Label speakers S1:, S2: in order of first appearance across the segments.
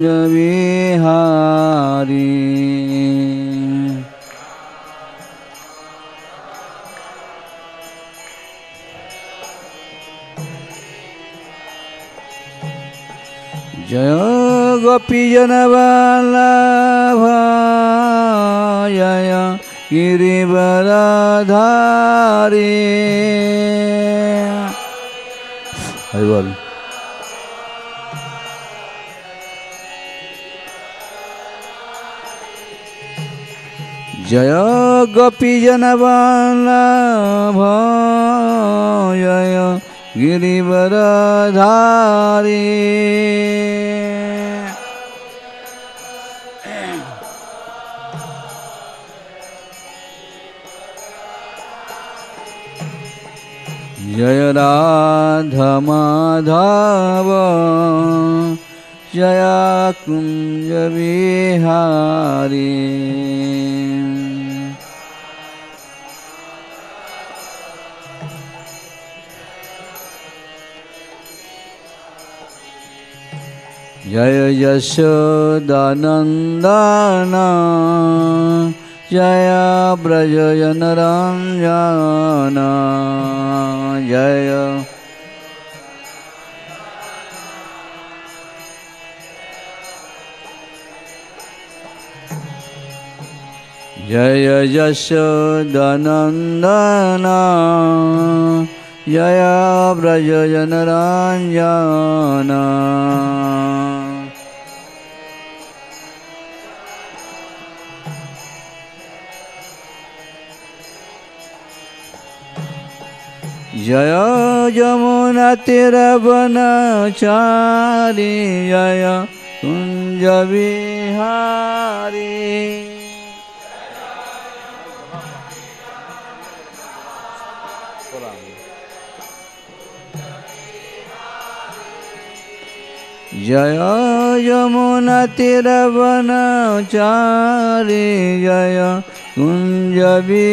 S1: जय गोपी जनवल्लभाय गिरिवरधारी
S2: हरिवल जय
S1: गोपीजनवल्लभ जय गिरिवरधारी जय राधा माधव जया विहारी जय यशोदानन्दन जय ब्रजयनरञ्जन जय जय यशोदानन्दन जय ब्रजयनरञ्जन जय जमुना तिरवनचारी जय कुंज विहारी जय यमुना तिरवनचारी जय कुञ्जविहारे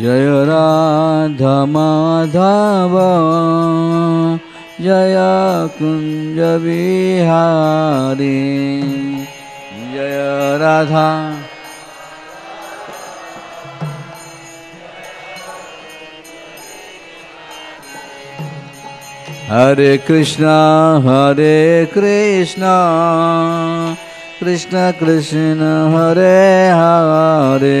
S1: जय राधा माधव जय कुंज बिहारी जय राधा हरे कृष्णा हरे कृष्णा कृष्ण कृष्ण हरे हरे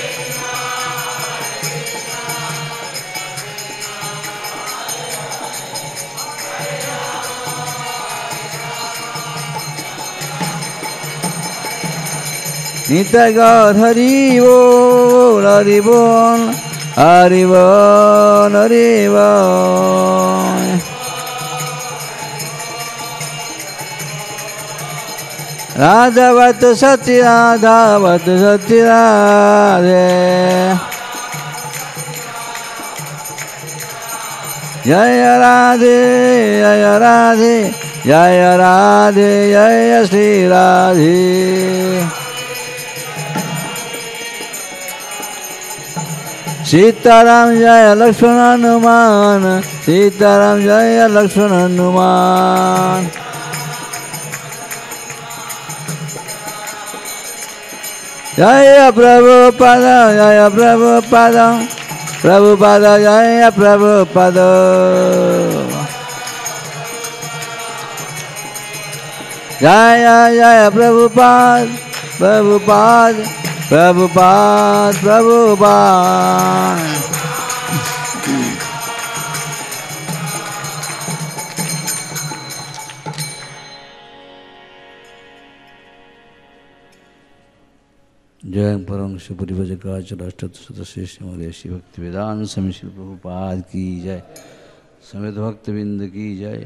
S1: नितग हरिवन हरिव हरी व राधावत सत्य राधा वत सत्य राधे जय राधे जय राधे जय राधे जय श्री राधे सीताराम जय लक्ष्मण हनुमान सीताराम जय लक्ष्मण हनुमान जय प्रभु पद जय प्रभु पद प्रभु पद जय प्रभु पद जय जय प्रभु पद प्रभुपाद प्रभुपाद
S2: जय परम सुपरिभजकाचराष्ट्रतशे श्री भक्ति वेदांत समिश्र प्रभुपाद की जय समेत भक्तविंद की जय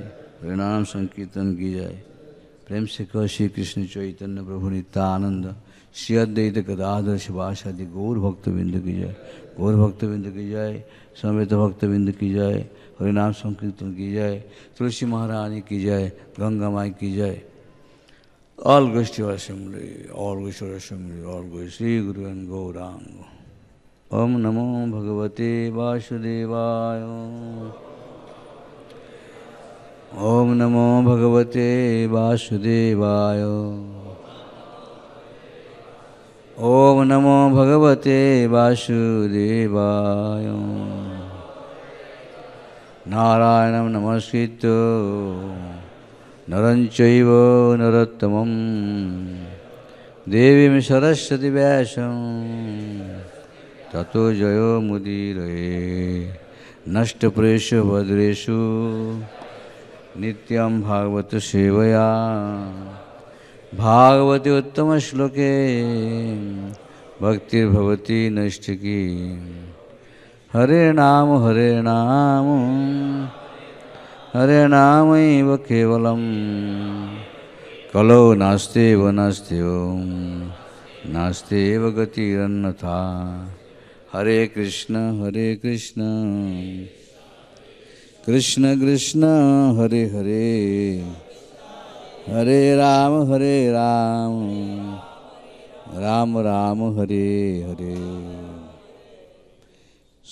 S2: प्रणाम संकीर्तन की जय प्रेम से कह श्री कृष्ण चैतन्य प्रभु नित्यानंद श्रद्धित गदाधर सुभाष आदि गौर भक्तविंद की जय गौर भक्तविंद की जय समेत तो भक्तविंद की जय हरिनाम संकीर्तन की जय तुलसी महारानी की जय गंगा माई की जय ऑल गोष्ठी असेंबली ऑल गोष्ठी असेंबली ऑल गो श्री गुरु गौरांग ओम नमो भगवते वासुदेवाय ओम नमो भगवते वासुदेवाय ॐ नमो भगवते वासुदेवाय नारायणं नमस्कृत्य नरञ्चैव नरोत्तमं देवीं सरस्वतीव्यासं ततो जयो मुदीरये नष्टप्रेषु भद्रेषु नित्यं सेवया भागवती उत्तम श्लोके भक्तिर्भवती नैष्ठिकी हरे नाम हरे नाम हरे नामैव केवलं कलौ नास्त्येव नास्त्येव गतिरन्न था हरे कृष्ण हरे कृष्ण कृष्ण कृष्ण हरे हरे हरे राम हरे राम राम राम हरे हरे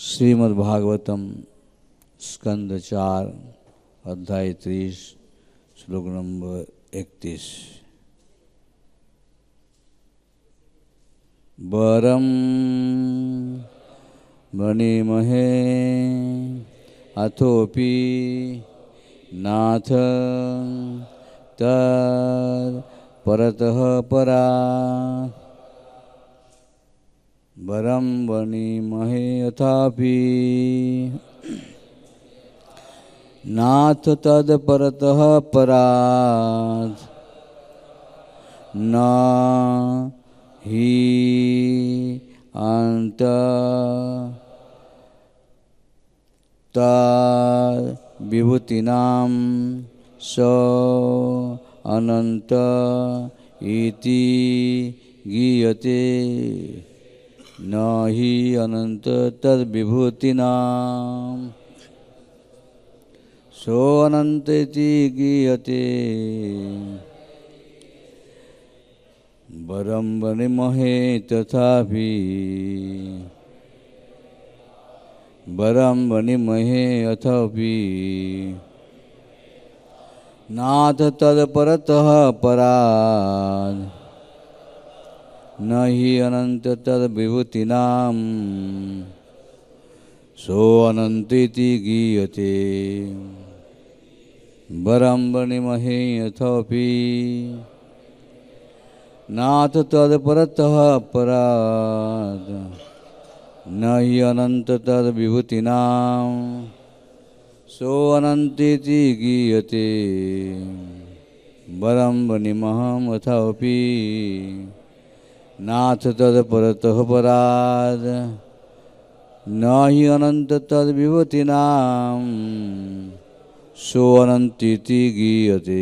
S2: श्रीमद्भागवतम स्कंद चार अध्याय त्रीस श्लोक नंबर इकतीस वरम वणिमहे अथोपि नाथ तद परतः परा वरम वनीमहे यथापि नाथ तद परतः पराध न ही अंत विभूतिनाम स अनंत इति गीयते न ही अनंत तद विभूति नाम सो अनंत इति गीयते वरम वनिमहे तथापि वरम वनिमहे अथापि नाथ तदपरतः पराद न ही अनंत तद विभूतिनाम सो अनंतीति गीयते वरम वणिमहे अथपि नाथ तदपरतः पराद न ही अनंत तद विभूतिनाम सोऽनन्तेति गीयते वरं अथपी नाथ तत्परतः पराद न हि सो सोऽनन्तीति गीयते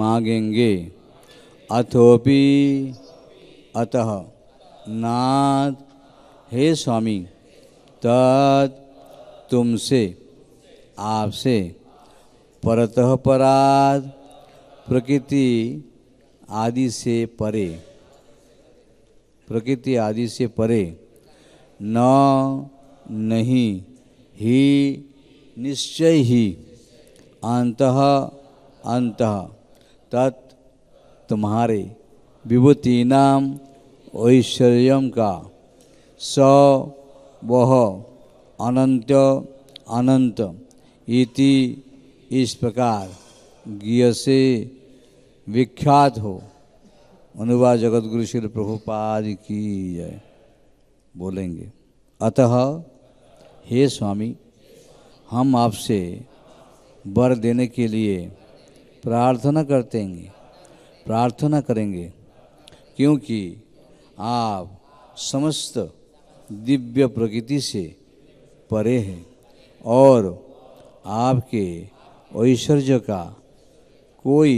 S2: मांगेंगे अथोपि अतः नाथ हे स्वामी तत् तुमसे आपसे परतः पराध प्रकृति आदि से परे प्रकृति आदि से परे न नहीं ही निश्चय ही अंत अंत तत् तुम्हारे विभूति नाम ऐश्वर्य का स वह अनंत अनंत इति इस प्रकार ज्ञ से विख्यात हो अनुवाद गुरु श्री प्रभुपाद की जय बोलेंगे अतः हे स्वामी हम आपसे वर देने के लिए प्रार्थना करते हैं प्रार्थना करेंगे क्योंकि आप समस्त दिव्य प्रकृति से परे हैं और आपके ऐश्वर्य का कोई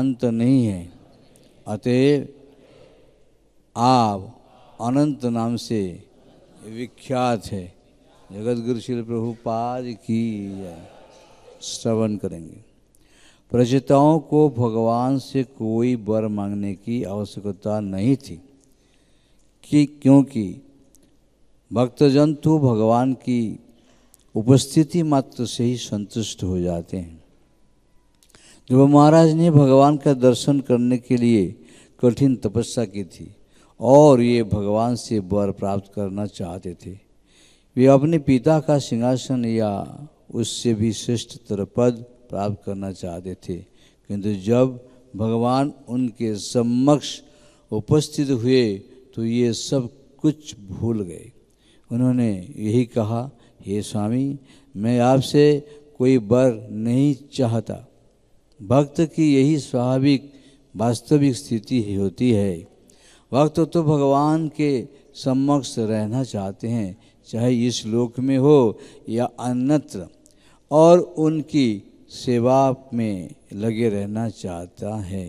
S2: अंत नहीं है अतएव आप अनंत नाम से विख्यात है जगत गुरु श्री प्रभुपाद की श्रवण करेंगे प्रचिताओं को भगवान से कोई वर मांगने की आवश्यकता नहीं थी कि क्योंकि भक्तजन तो भगवान की उपस्थिति मात्र से ही संतुष्ट हो जाते हैं जब महाराज ने भगवान का दर्शन करने के लिए कठिन तपस्या की थी और ये भगवान से वर प्राप्त करना चाहते थे वे अपने पिता का सिंहासन या उससे भी श्रेष्ठतर पद प्राप्त करना चाहते थे किंतु जब भगवान उनके समक्ष उपस्थित हुए तो ये सब कुछ भूल गए उन्होंने यही कहा हे स्वामी मैं आपसे कोई बर नहीं चाहता भक्त की यही स्वाभाविक वास्तविक स्थिति ही होती है भक्त तो भगवान के समक्ष रहना चाहते हैं चाहे इस लोक में हो या अन्यत्र और उनकी सेवा में लगे रहना चाहता है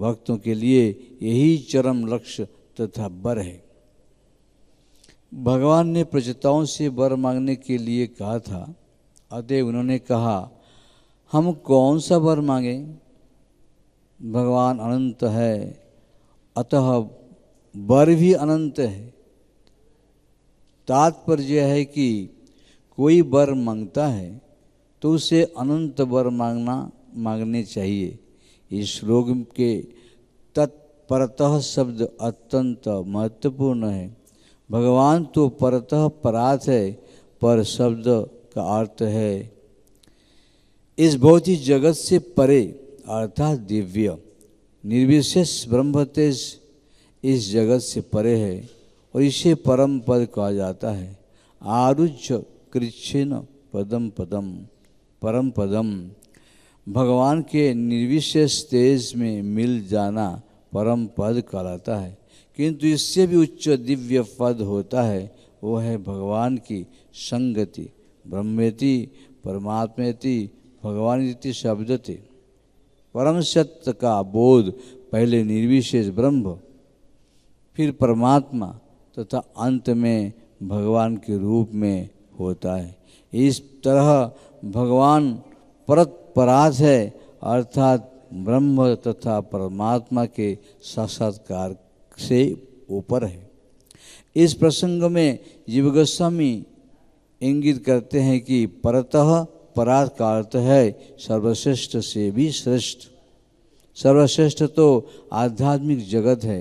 S2: भक्तों के लिए यही चरम लक्ष्य तथा बर है भगवान ने प्रचताओं से वर मांगने के लिए कहा था अतः उन्होंने कहा हम कौन सा वर मांगे भगवान अनंत है अतः वर भी अनंत है तात्पर्य है कि कोई वर मांगता है तो उसे अनंत वर मांगना मांगने चाहिए इस श्लोक के तत्परतः शब्द अत्यंत महत्वपूर्ण है भगवान तो परतः परात है पर शब्द का अर्थ है इस भौतिक जगत से परे अर्थात दिव्य निर्विशेष ब्रह्मतेज इस जगत से परे है और इसे परम पद कहा जाता है आरुज कृष्ण पदम पदम परम पदम भगवान के निर्विशेष तेज में मिल जाना परम पद कहलाता है किंतु इससे भी उच्च दिव्य पद होता है वो है भगवान की संगति ब्रह्मेति परमात्मेति भगवान इति शब्द थे परम सत्य का बोध पहले निर्विशेष ब्रह्म फिर परमात्मा तथा अंत में भगवान के रूप में होता है इस तरह भगवान परत है अर्थात ब्रह्म तथा परमात्मा के साक्षात्कार से ऊपर है इस प्रसंग में जीव गोस्वामी इंगित करते हैं कि परतः परात का अर्थ है सर्वश्रेष्ठ से भी श्रेष्ठ सर्वश्रेष्ठ तो आध्यात्मिक जगत है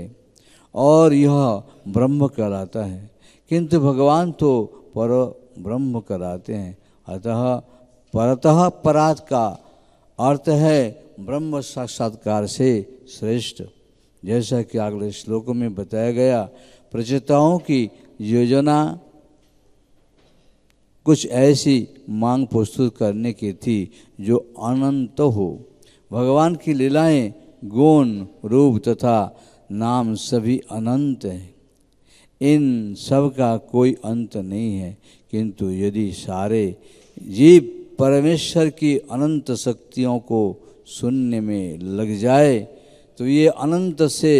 S2: और यह ब्रह्म कहलाता है किंतु भगवान तो पर ब्रह्म कराते हैं अतः परतः परात का अर्थ है ब्रह्म साक्षात्कार से श्रेष्ठ जैसा कि अगले श्लोकों में बताया गया प्रचेताओं की योजना कुछ ऐसी मांग प्रस्तुत करने की थी जो अनंत हो भगवान की लीलाएं गुण रूप तथा नाम सभी अनंत हैं इन सब का कोई अंत नहीं है किंतु यदि सारे जीव परमेश्वर की अनंत शक्तियों को सुनने में लग जाए तो ये अनंत से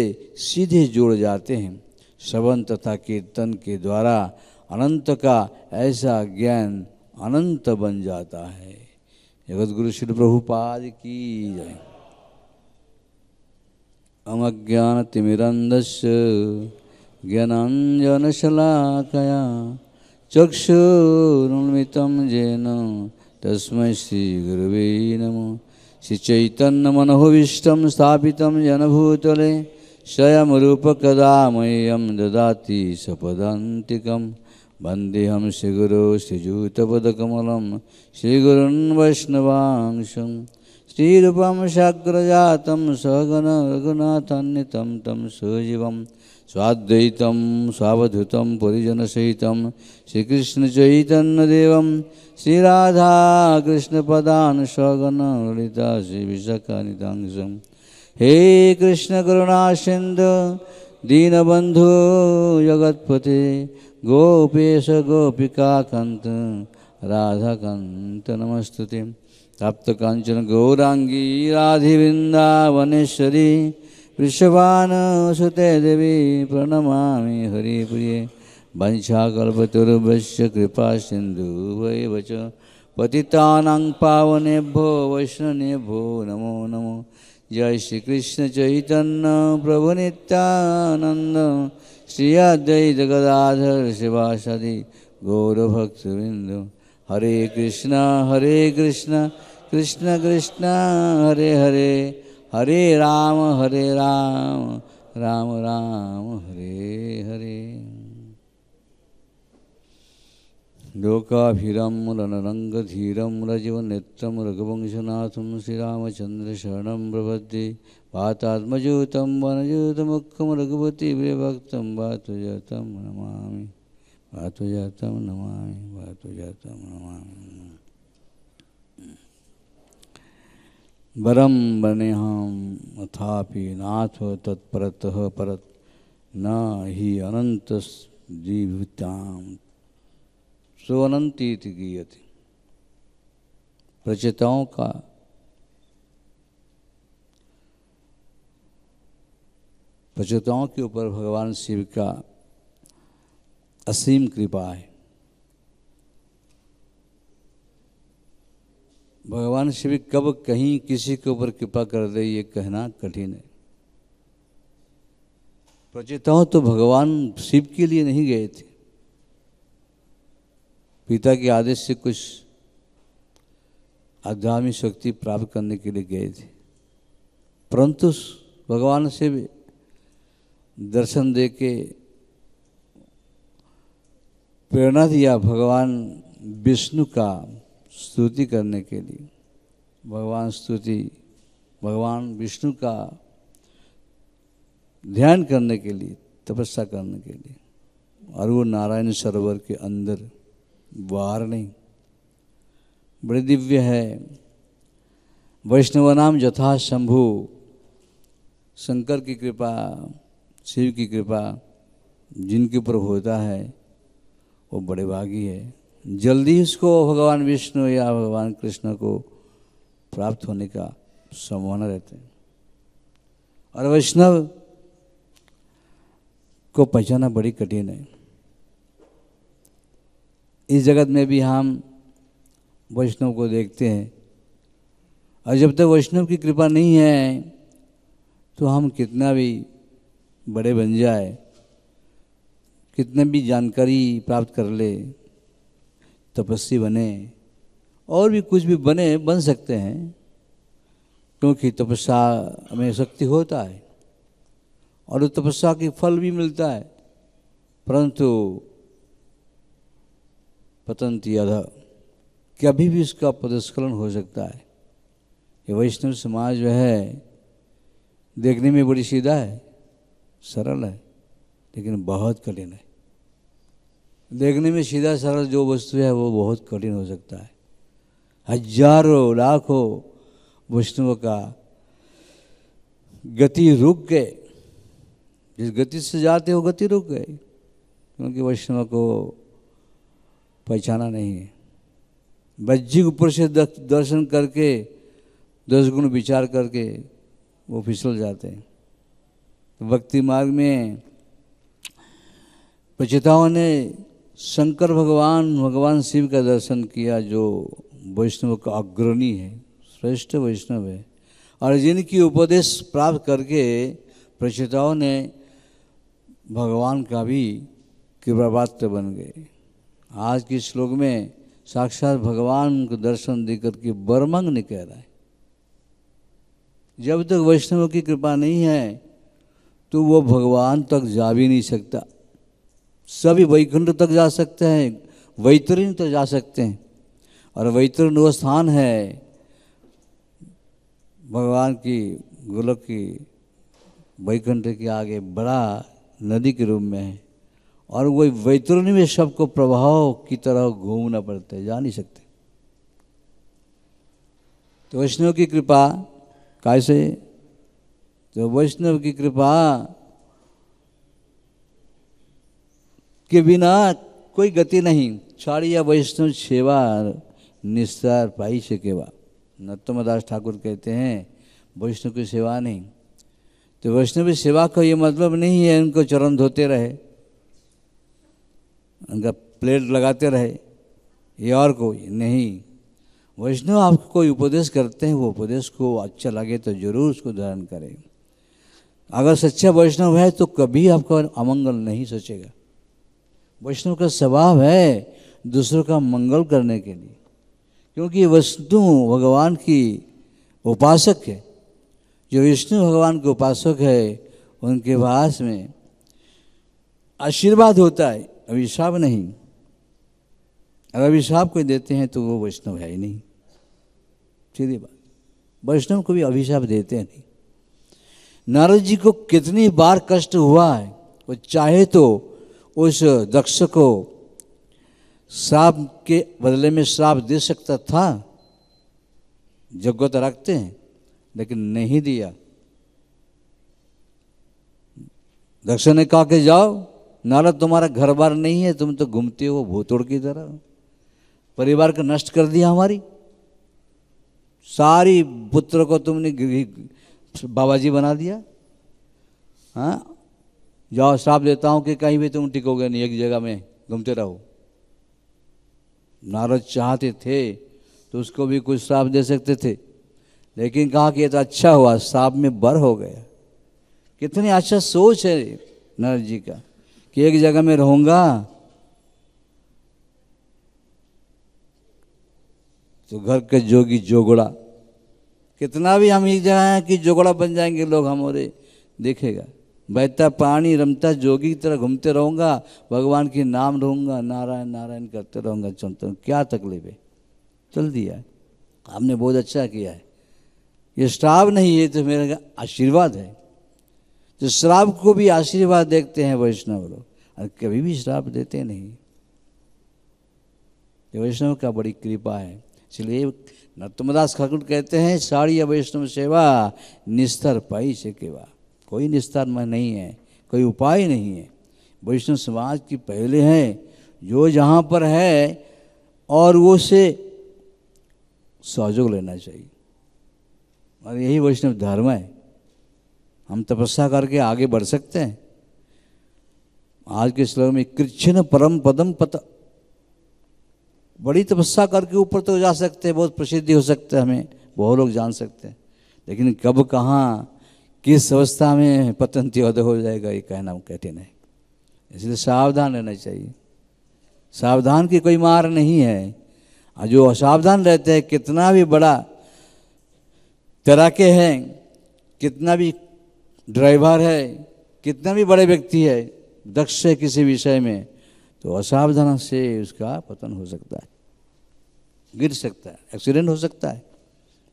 S2: सीधे जुड़ जाते हैं श्रवण तथा कीर्तन के द्वारा अनंत का ऐसा ज्ञान अनंत बन जाता है जगत गुरु श्री प्रभुपाद की जय अमज्ञान ज्ञानंजन शलाकया चक्षुरुन्मितं येन तस्मै श्रीगुरवे नमो श्रीचैतन्यमनोभीष्टं स्थापितं जनभूतले स्वयंरूपकदा मह्यं ददाति सपदान्तिकं वन्देऽहं श्रीगुरो श्रीजूतपदकमलं श्रीगुरुन् वैष्णवांशं श्रीरूपं शाग्रजातं सहगण रघुनाथान्यतं तं स्वाद्वैतं स्वावधुतं परिजनसहितं श्रीकृष्णचैतन्यदेवं श्रीराधाकृष्णपदान् सगणलिता श्रीविशाखानितांशं हे कृष्णकरुणासिन्द दीनबन्धो जगत्पते गोपेश गोपिका गोपिकान्त राधाकान्त प्राप्त कांचन गौरांगी राधिवृन्दावनेश्वरी वृषभान् सुते देवी प्रिय हरिप्रिये कृपा सिंधु च पतितानां पावनेभ्यो वैष्णवेभ्यो नमो नमो जय श्री कृष्ण चैतन्य श्रीकृष्णचैतन्यप्रभुनित्यानन्द श्री अद्वैत अद्वैतगदाधर शिवासदि गौरभक्तवृन्द हरे कृष्ण हरे कृष्ण कृष्ण कृष्ण हरे हरे हरे राम हरे राम राम राम हरे हरे लोकाभिरं रनरङ्गधीरं रजवनेत्रं रघुवंशनाथं श्रीरामचन्द्रशरणं प्रपद्ये पातात्मजूतं वनजूतमुखं रघुपतिभक्तं वातुजातं नमामि नमा नमामि वातुजातं नमामि वरम बने हम अथापि नाथ तत्परत परत न ही अनंत जीविताम सो अनंतीत गीयति प्रचेताओं का प्रचेताओं के ऊपर भगवान शिव का असीम कृपा है भगवान शिव कब कहीं किसी के ऊपर कृपा कर दे ये कहना कठिन है प्रचेताओं तो भगवान शिव के लिए नहीं गए थे पिता के आदेश से कुछ आध्यात्मिक शक्ति प्राप्त करने के लिए गए थे परंतु भगवान से भी दर्शन दे के प्रेरणा दिया भगवान विष्णु का स्तुति करने के लिए भगवान स्तुति भगवान विष्णु का ध्यान करने के लिए तपस्या करने के लिए और वो नारायण सरोवर के अंदर बाहर नहीं बड़े दिव्य है वैष्णव नाम यथा शंभु शंकर की कृपा शिव की कृपा जिनके ऊपर होता है वो बड़े भागी है जल्दी उसको भगवान विष्णु या भगवान कृष्ण को प्राप्त होने का संभावना रहते हैं और वैष्णव को पहचाना बड़ी कठिन है इस जगत में भी हम वैष्णव को देखते हैं और जब तक वैष्णव की कृपा नहीं है तो हम कितना भी बड़े बन जाए कितने भी जानकारी प्राप्त कर ले तपस्वी बने और भी कुछ भी बने बन सकते हैं क्योंकि तपस्या में शक्ति होता है और तपस्या के फल भी मिलता है परंतु पतंती अध कभी भी इसका पदस्खलन हो सकता है ये वैष्णव समाज जो है देखने में बड़ी सीधा है सरल है लेकिन बहुत कठिन है देखने में सीधा सरल जो वस्तु है वो बहुत कठिन हो सकता है हजारों लाखों वस्तुओं का गति रुक गए जिस गति से जाते हो गति रुक गई क्योंकि वैष्णव को पहचाना नहीं है बज्जी ऊपर से दर्शन करके दस गुण विचार करके वो फिसल जाते हैं तो भक्ति मार्ग में पचेताओं ने शंकर भगवान भगवान शिव का दर्शन किया जो वैष्णव का अग्रणी है श्रेष्ठ वैष्णव है और जिनकी उपदेश प्राप्त करके प्रचिताओं ने भगवान का भी कृपापात्र बन गए आज के श्लोक में साक्षात भगवान को दर्शन देकर के बर्मंग नहीं कह रहा है जब तक वैष्णव की कृपा नहीं है तो वो भगवान तक जा भी नहीं सकता सभी वैकुंठ तक जा सकते हैं वैतरण तक जा सकते हैं और वैतरण वो स्थान है भगवान की गोलक की वैकुंठ के आगे बड़ा नदी के रूप में है और वही वैतरण में सबको प्रभाव की तरह घूमना पड़ता है जा नहीं सकते तो वैष्णव की कृपा कैसे तो वैष्णव की कृपा के बिना कोई गति नहीं या वैष्णव सेवा निस्तार पाई से केवा नत्तमदास ठाकुर कहते हैं वैष्णव की सेवा नहीं तो वैष्णव की सेवा का ये मतलब नहीं है उनको चरण धोते रहे उनका प्लेट लगाते रहे ये और कोई नहीं वैष्णव आपको कोई उपदेश करते हैं वो उपदेश को अच्छा लगे तो जरूर उसको धारण करें अगर सच्चा वैष्णव है तो कभी आपका अमंगल नहीं सोचेगा वैष्णव का स्वभाव है दूसरों का मंगल करने के लिए क्योंकि वस्तु भगवान की उपासक है जो विष्णु भगवान के उपासक है उनके वास में आशीर्वाद होता है अभिशाप नहीं अगर अभिशाप कोई देते हैं तो वो वैष्णव है ही नहीं सीधी बात वैष्णव को भी अभिशाप देते हैं नहीं नारद जी को कितनी बार कष्ट हुआ है वो चाहे तो उस दक्ष को साप के बदले में श्राप दे सकता था जगत तो रखते हैं लेकिन नहीं दिया दक्ष ने कहा कि जाओ नारद तुम्हारा घर बार नहीं है तुम तो घूमते हो भूतोड़ की तरह परिवार को नष्ट कर दिया हमारी सारी पुत्र को तुमने बाबा जी बना दिया हाँ जाओ साफ देता हूँ कि कहीं भी तुम टिकोगे नहीं एक जगह में घूमते रहो नारद चाहते थे तो उसको भी कुछ साफ दे सकते थे लेकिन कहा कि ये तो अच्छा हुआ साफ में बर हो गया कितनी अच्छा सोच है नारद जी का कि एक जगह में रहूँगा तो घर के जोगी जोगड़ा कितना भी हम एक जगह हैं कि जोगड़ा बन जाएंगे लोग हमारे देखेगा बहता पानी रमता जोगी की तरह घूमते रहूँगा भगवान के नाम लूँगा नारायण नारायण करते रहूँगा चलते क्या तकलीफ है चल दिया आपने बहुत अच्छा किया है ये श्राप नहीं है तो मेरा आशीर्वाद है तो श्राप को भी आशीर्वाद देखते हैं वैष्णव लोग और कभी भी श्राप देते नहीं ये वैष्णव का बड़ी कृपा है इसलिए नर्तमदास खाकुर कहते हैं साड़ी या वैष्णव सेवा निस्तर पाई से केवा कोई निस्तार नहीं है कोई उपाय नहीं है वैष्णव समाज की पहले है जो जहाँ पर है और वो से सहयोग लेना चाहिए और यही वैष्णव धर्म है हम तपस्या करके आगे बढ़ सकते हैं आज के श्लोक में कृष्ण परम पदम पत बड़ी तपस्या करके ऊपर तो जा सकते हैं बहुत प्रसिद्धि हो सकते हैं हमें बहुत लोग जान सकते हैं लेकिन कब कहाँ किस अवस्था में पतन त्योदय हो जाएगा ये कहना कठिन है इसलिए सावधान रहना चाहिए सावधान की कोई मार नहीं है और जो असावधान रहते हैं कितना भी बड़ा तैराके हैं कितना भी ड्राइवर है कितना भी बड़े व्यक्ति है दक्ष है किसी विषय में तो असावधान से उसका पतन हो सकता है गिर सकता है एक्सीडेंट हो सकता है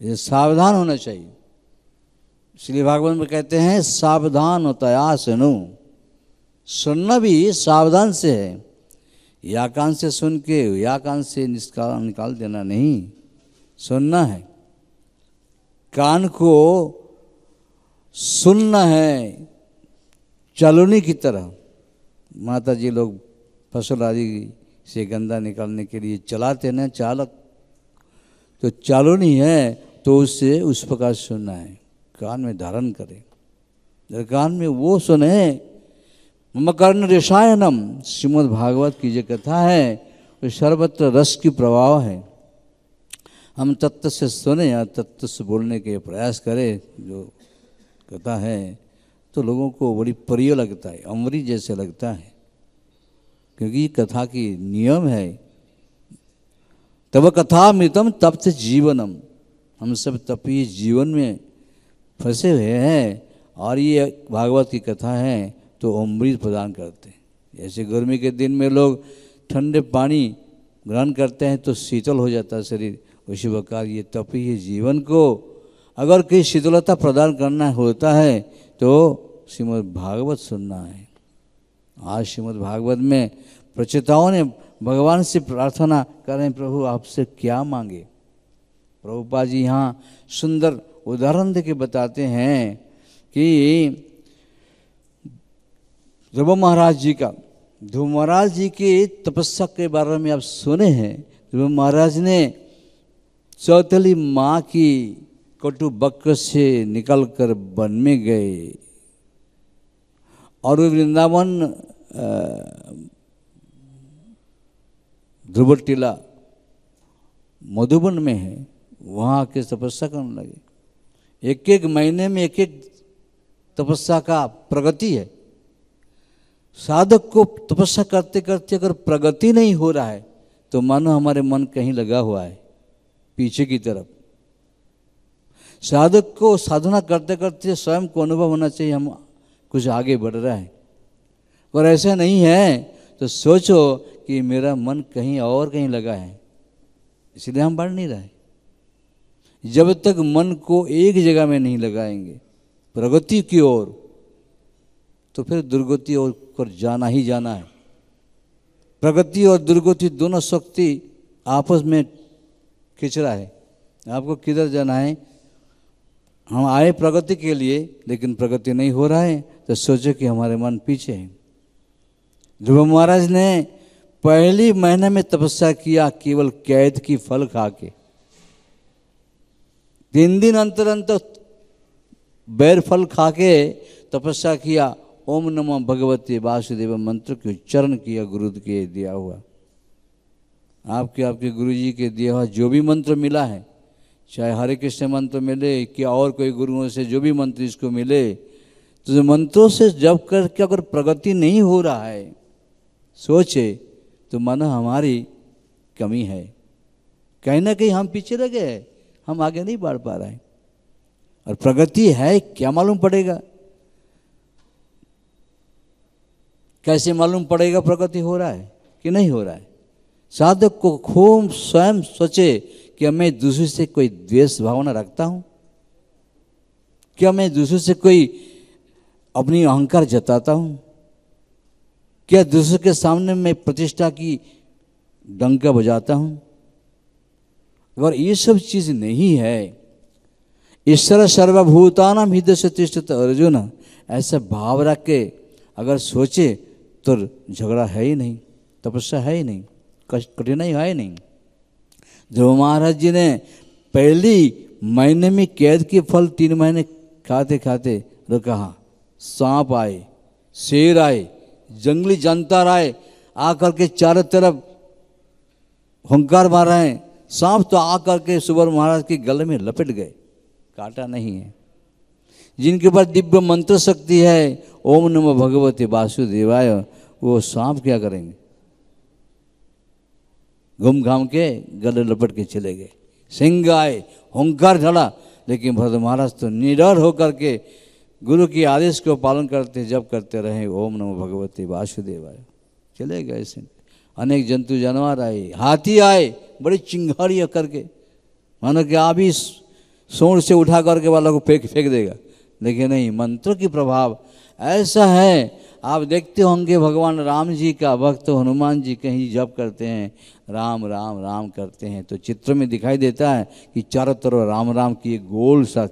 S2: ये सावधान होना चाहिए श्री भागवत में कहते हैं सावधान होता सुनु सुनना भी सावधान से है या कान से सुन के या कान से निष्काल निकाल देना नहीं सुनना है कान को सुनना है चलोनी की तरह माता जी लोग फसल आदि से गंदा निकालने के लिए चलाते ना चालक तो चालू नहीं है तो उससे उस प्रकार सुनना है कान में धारण करें कान में वो सुने मम कर्ण रसायनम श्रीमद भागवत की जो कथा है वो सर्वत्र रस की प्रभाव है हम तत्व से सुने या तत्व से बोलने के प्रयास करें जो कथा है तो लोगों को बड़ी प्रिय लगता है अमृत जैसे लगता है क्योंकि कथा की नियम है तब कथा मृतम तप्त जीवनम हम सब तपी जीवन में फंसे हुए हैं और ये भागवत की कथा है तो अमृत प्रदान करते हैं ऐसे गर्मी के दिन में लोग ठंडे पानी ग्रहण करते हैं तो शीतल हो जाता है शरीर उसी प्रकार ये तपी है जीवन को अगर कोई शीतलता प्रदान करना होता है तो श्रीमद् भागवत सुनना है आज श्रीमद् भागवत में प्रचेताओं ने भगवान से प्रार्थना करें प्रभु आपसे क्या मांगे प्रभुपा जी यहाँ सुंदर उदाहरण दे के बताते हैं कि ध्रुव महाराज जी का ध्रुव महाराज जी की तपस्या के बारे में आप सुने हैं ध्रुव महाराज ने चौथली माँ की कटु बक्र से निकलकर वन में गए और वे वृंदावन ध्रुव टीला मधुबन में है वहाँ के तपस्या करने लगे एक एक महीने में एक एक तपस्या का प्रगति है साधक को तपस्या करते करते अगर प्रगति नहीं हो रहा है तो मानो हमारे मन कहीं लगा हुआ है पीछे की तरफ साधक को साधना करते करते स्वयं को अनुभव होना चाहिए हम कुछ आगे बढ़ रहे हैं और ऐसा नहीं है तो सोचो कि मेरा मन कहीं और कहीं लगा है इसलिए हम बढ़ नहीं रहे जब तक मन को एक जगह में नहीं लगाएंगे प्रगति की ओर तो फिर दुर्गति और कर जाना ही जाना है प्रगति और दुर्गति दोनों शक्ति आपस में खिचड़ा है आपको किधर जाना है हम आए प्रगति के लिए लेकिन प्रगति नहीं हो रहा है तो सोचो कि हमारे मन पीछे है ध्रुव महाराज ने पहली महीने में तपस्या किया केवल कैद की फल खा के तीन दिन अंतर अंतर बैर फल खा के तपस्या किया ओम नमो भगवती वासुदेव मंत्र के उच्चारण किया गुरु के दिया हुआ आपके आपके गुरु जी के दिया हुआ जो भी मंत्र मिला है चाहे हरे कृष्ण मंत्र मिले कि और कोई गुरुओं से जो भी मंत्र इसको मिले तो मंत्रों से जब करके अगर प्रगति नहीं हो रहा है सोचे तो मन हमारी कमी है कहीं ना कहीं हम पीछे रह गए हम आगे नहीं बढ़ पा रहे और प्रगति है क्या मालूम पड़ेगा कैसे मालूम पड़ेगा प्रगति हो रहा है कि नहीं हो रहा है साधक को खूब स्वयं सोचे कि मैं दूसरे से कोई द्वेष भावना रखता हूं क्या मैं दूसरे से कोई अपनी अहंकार जताता हूं क्या दूसरे के सामने मैं प्रतिष्ठा की डंका बजाता हूं और ये सब चीज़ नहीं है ईश्वर सर्वभूतानाम हृदय से तिष्ट अर्जुन ऐसा भाव रख के अगर सोचे तो झगड़ा है ही नहीं तपस्या है ही नहीं कठिनाई है ही नहीं ध्रुव महाराज जी ने पहली महीने में कैद के फल तीन महीने खाते खाते कहा सांप आए शेर आए जंगली जानता आए आकर के चारों तरफ हंकार मार रहे हैं सांप तो आकर के सुबर महाराज के गले में लपेट गए काटा नहीं है जिनके पास दिव्य मंत्र शक्ति है ओम नमो भगवते वासुदेवाय वो सांप क्या करेंगे घूम घाम के गले लपट के चले गए सिंह आए हंकार झड़ा लेकिन भरत महाराज तो निडर होकर के गुरु के आदेश को पालन करते जब करते रहे ओम नमो भगवते वासुदेवाय चले गए सिंह अनेक जंतु जानवर आए हाथी आए बड़ी चिंगारी करके मानो कि आप ही सोर से उठा करके वाला को फेंक फेंक देगा लेकिन नहीं मंत्र की प्रभाव ऐसा है आप देखते होंगे भगवान राम जी का भक्त हनुमान जी कहीं जप करते हैं राम राम राम करते हैं तो चित्र में दिखाई देता है कि चारों तरफ राम राम की एक गोल सा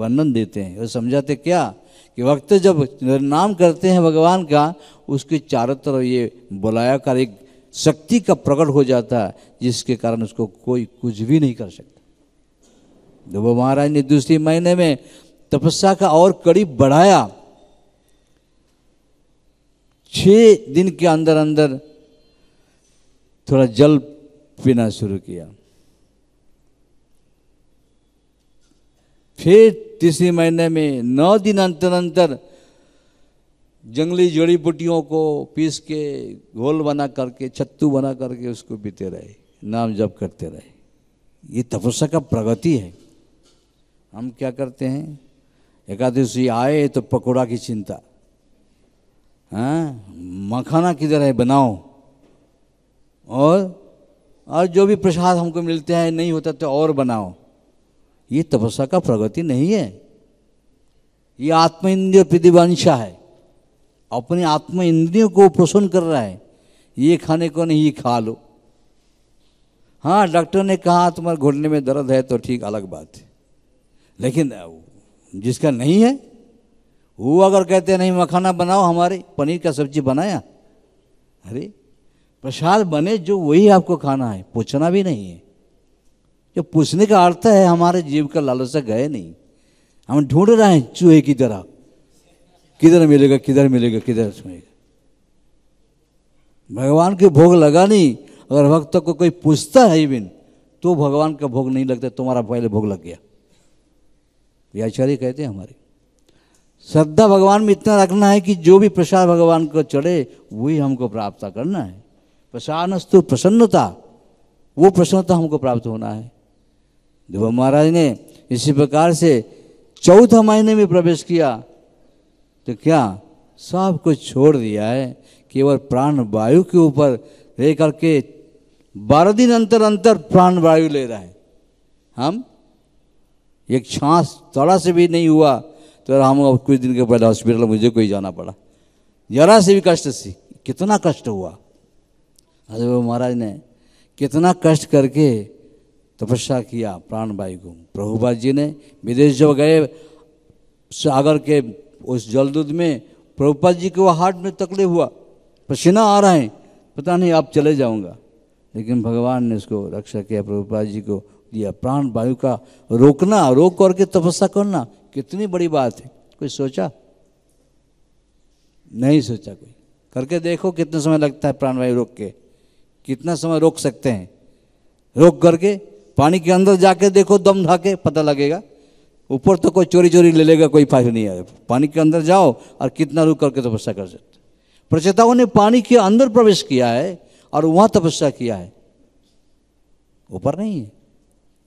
S2: वर्णन देते हैं वो समझाते क्या कि वक्त जब नाम करते हैं भगवान का उसके चारों तरफ ये बुलाया कर एक शक्ति का प्रकट हो जाता है जिसके कारण उसको कोई कुछ भी नहीं कर सकता धोबा महाराज ने दूसरे महीने में तपस्या का और कड़ी बढ़ाया छ दिन के अंदर अंदर थोड़ा जल पीना शुरू किया फिर तीसरे महीने में नौ दिन अंतर अंतर जंगली जड़ी बूटियों को पीस के घोल बना करके छत्तू बना करके उसको पीते रहे नाम जप करते रहे ये तपस्या का प्रगति है हम क्या करते हैं एकादशी आए तो पकोड़ा की चिंता है हाँ, मखाना किधर है बनाओ और और जो भी प्रसाद हमको मिलते हैं नहीं होता तो और बनाओ ये तपस्या का प्रगति नहीं है ये आत्म इंद्रिय प्रतिवंशा है अपने आत्मा इंद्रियों को पोषण कर रहा है ये खाने को नहीं खा लो हाँ डॉक्टर ने कहा तुम्हारे घुटने में दर्द है तो ठीक अलग बात है लेकिन जिसका नहीं है वो अगर कहते नहीं मखाना बनाओ हमारे पनीर का सब्जी बनाया अरे प्रसाद बने जो वही आपको खाना है पूछना भी नहीं है जो पूछने का अर्थ है हमारे जीव का लालसा गए नहीं हम ढूंढ रहे हैं चूहे की तरह किधर मिलेगा किधर मिलेगा किधर मिलेगा भगवान के भोग लगा नहीं अगर भक्त को कोई पूछता है बिन तो भगवान का भोग नहीं लगता तुम्हारा पहले भोग लग गया ये आचार्य कहते हैं हमारे श्रद्धा भगवान में इतना रखना है कि जो भी प्रसाद भगवान को चढ़े वही हमको प्राप्त करना है प्रसादस्तु प्रसन्नता वो प्रसन्नता हमको प्राप्त होना है देव महाराज ने इसी प्रकार से चौथा महीने में प्रवेश किया तो क्या सब कुछ छोड़ दिया है केवल प्राण वायु के ऊपर रह करके बारह दिन अंतर अंतर प्राण वायु ले रहा है हम एक छांस थोड़ा से भी नहीं हुआ तो हम अब कुछ दिन के पहले हॉस्पिटल मुझे कोई जाना पड़ा जरा से भी कष्ट सी कितना कष्ट हुआ वो महाराज ने कितना कष्ट करके तपस्या किया प्राण वायु को प्रभुपाद जी ने विदेश जब गए सागर के उस जल दूध में प्रभुपा जी के वो हार्ट में तकड़े हुआ पसीना आ रहा है पता नहीं आप चले जाऊंगा लेकिन भगवान ने उसको रक्षा किया प्रभुपा जी को दिया प्राण वायु का रोकना रोक करके तपस्या करना कितनी बड़ी बात है कोई सोचा नहीं सोचा कोई करके देखो कितना समय लगता है प्राणवायु रोक के कितना समय रोक सकते हैं रोक करके पानी के अंदर जाके देखो दम ढाके पता लगेगा ऊपर तो कोई चोरी चोरी ले लेगा कोई फायदा नहीं है पानी के अंदर जाओ और कितना रुक करके तपस्या कर सकते प्रचेताओं ने पानी के अंदर प्रवेश किया है और वहां तपस्या किया है ऊपर नहीं है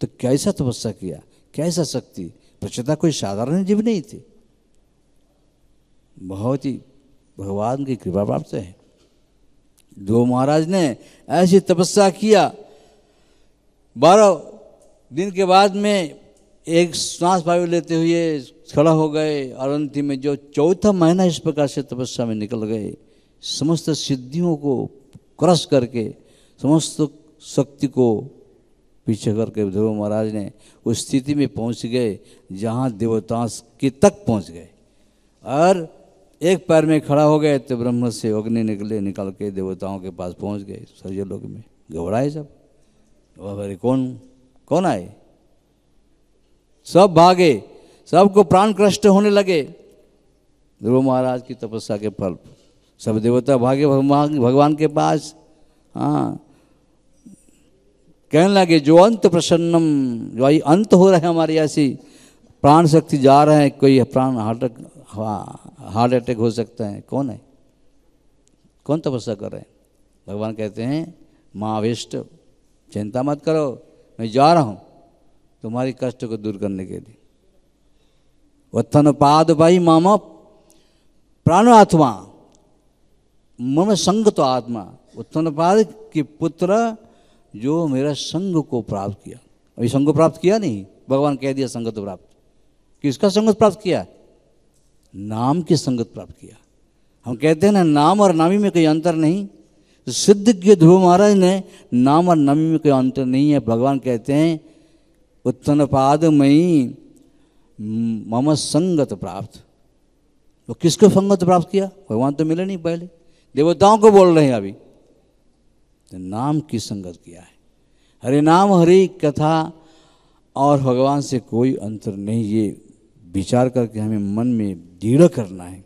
S2: तो कैसा तपस्या किया कैसा शक्ति प्रचेता कोई साधारण जीव नहीं थे बहुत ही भगवान की कृपा प्राप्त है जो महाराज ने ऐसी तपस्या किया बारह दिन के बाद में एक श्वास वायु लेते हुए खड़ा हो गए और में जो चौथा महीना इस प्रकार से तपस्या में निकल गए समस्त सिद्धियों को क्रस करके समस्त शक्ति को पीछे करके ध्रुव महाराज ने उस स्थिति में पहुंच गए जहां देवता के तक पहुंच गए और एक पैर में खड़ा हो गए तो ब्रह्म से अग्नि निकले निकल के देवताओं के पास पहुंच गए सर्य लोग में घबराए सब वह कौन कौन आए सब भागे सबको प्राण कष्ट होने लगे ध्रुव महाराज की तपस्या के फल सब देवता भागे भगवान के पास हाँ कहने लगे जो अंत प्रसन्नम जो आई अंत हो रहे हैं ऐसी प्राण शक्ति जा रहे हैं कोई प्राण हार्ट हाँ, हार्ट अटैक हो सकता है कौन है कौन तपस्या कर रहे हैं भगवान कहते हैं महाविष्ट चिंता मत करो मैं जा रहा हूँ तुम्हारी कष्ट को दूर करने के लिए वत्थन पाद भाई मामा प्राण आत्मा मन संग तो आत्मा उत्थन पाद के पुत्र जो मेरा संग को प्राप्त किया अभी संग को प्राप्त किया नहीं भगवान कह दिया संगत प्राप्त किसका संगत प्राप्त किया नाम की संगत प्राप्त किया हम कहते हैं ना नाम और नामी में कोई अंतर नहीं सिद्ध के ध्रुव महाराज ने नाम और नामी में कोई अंतर नहीं है भगवान कहते हैं उत्तन पाद मई मम संगत प्राप्त वो तो किसको संगत प्राप्त किया भगवान तो मिले नहीं पहले देवताओं को बोल रहे हैं अभी तो नाम की संगत किया है हरे नाम हरे कथा और भगवान से कोई अंतर नहीं ये विचार करके हमें मन में दृढ़ करना है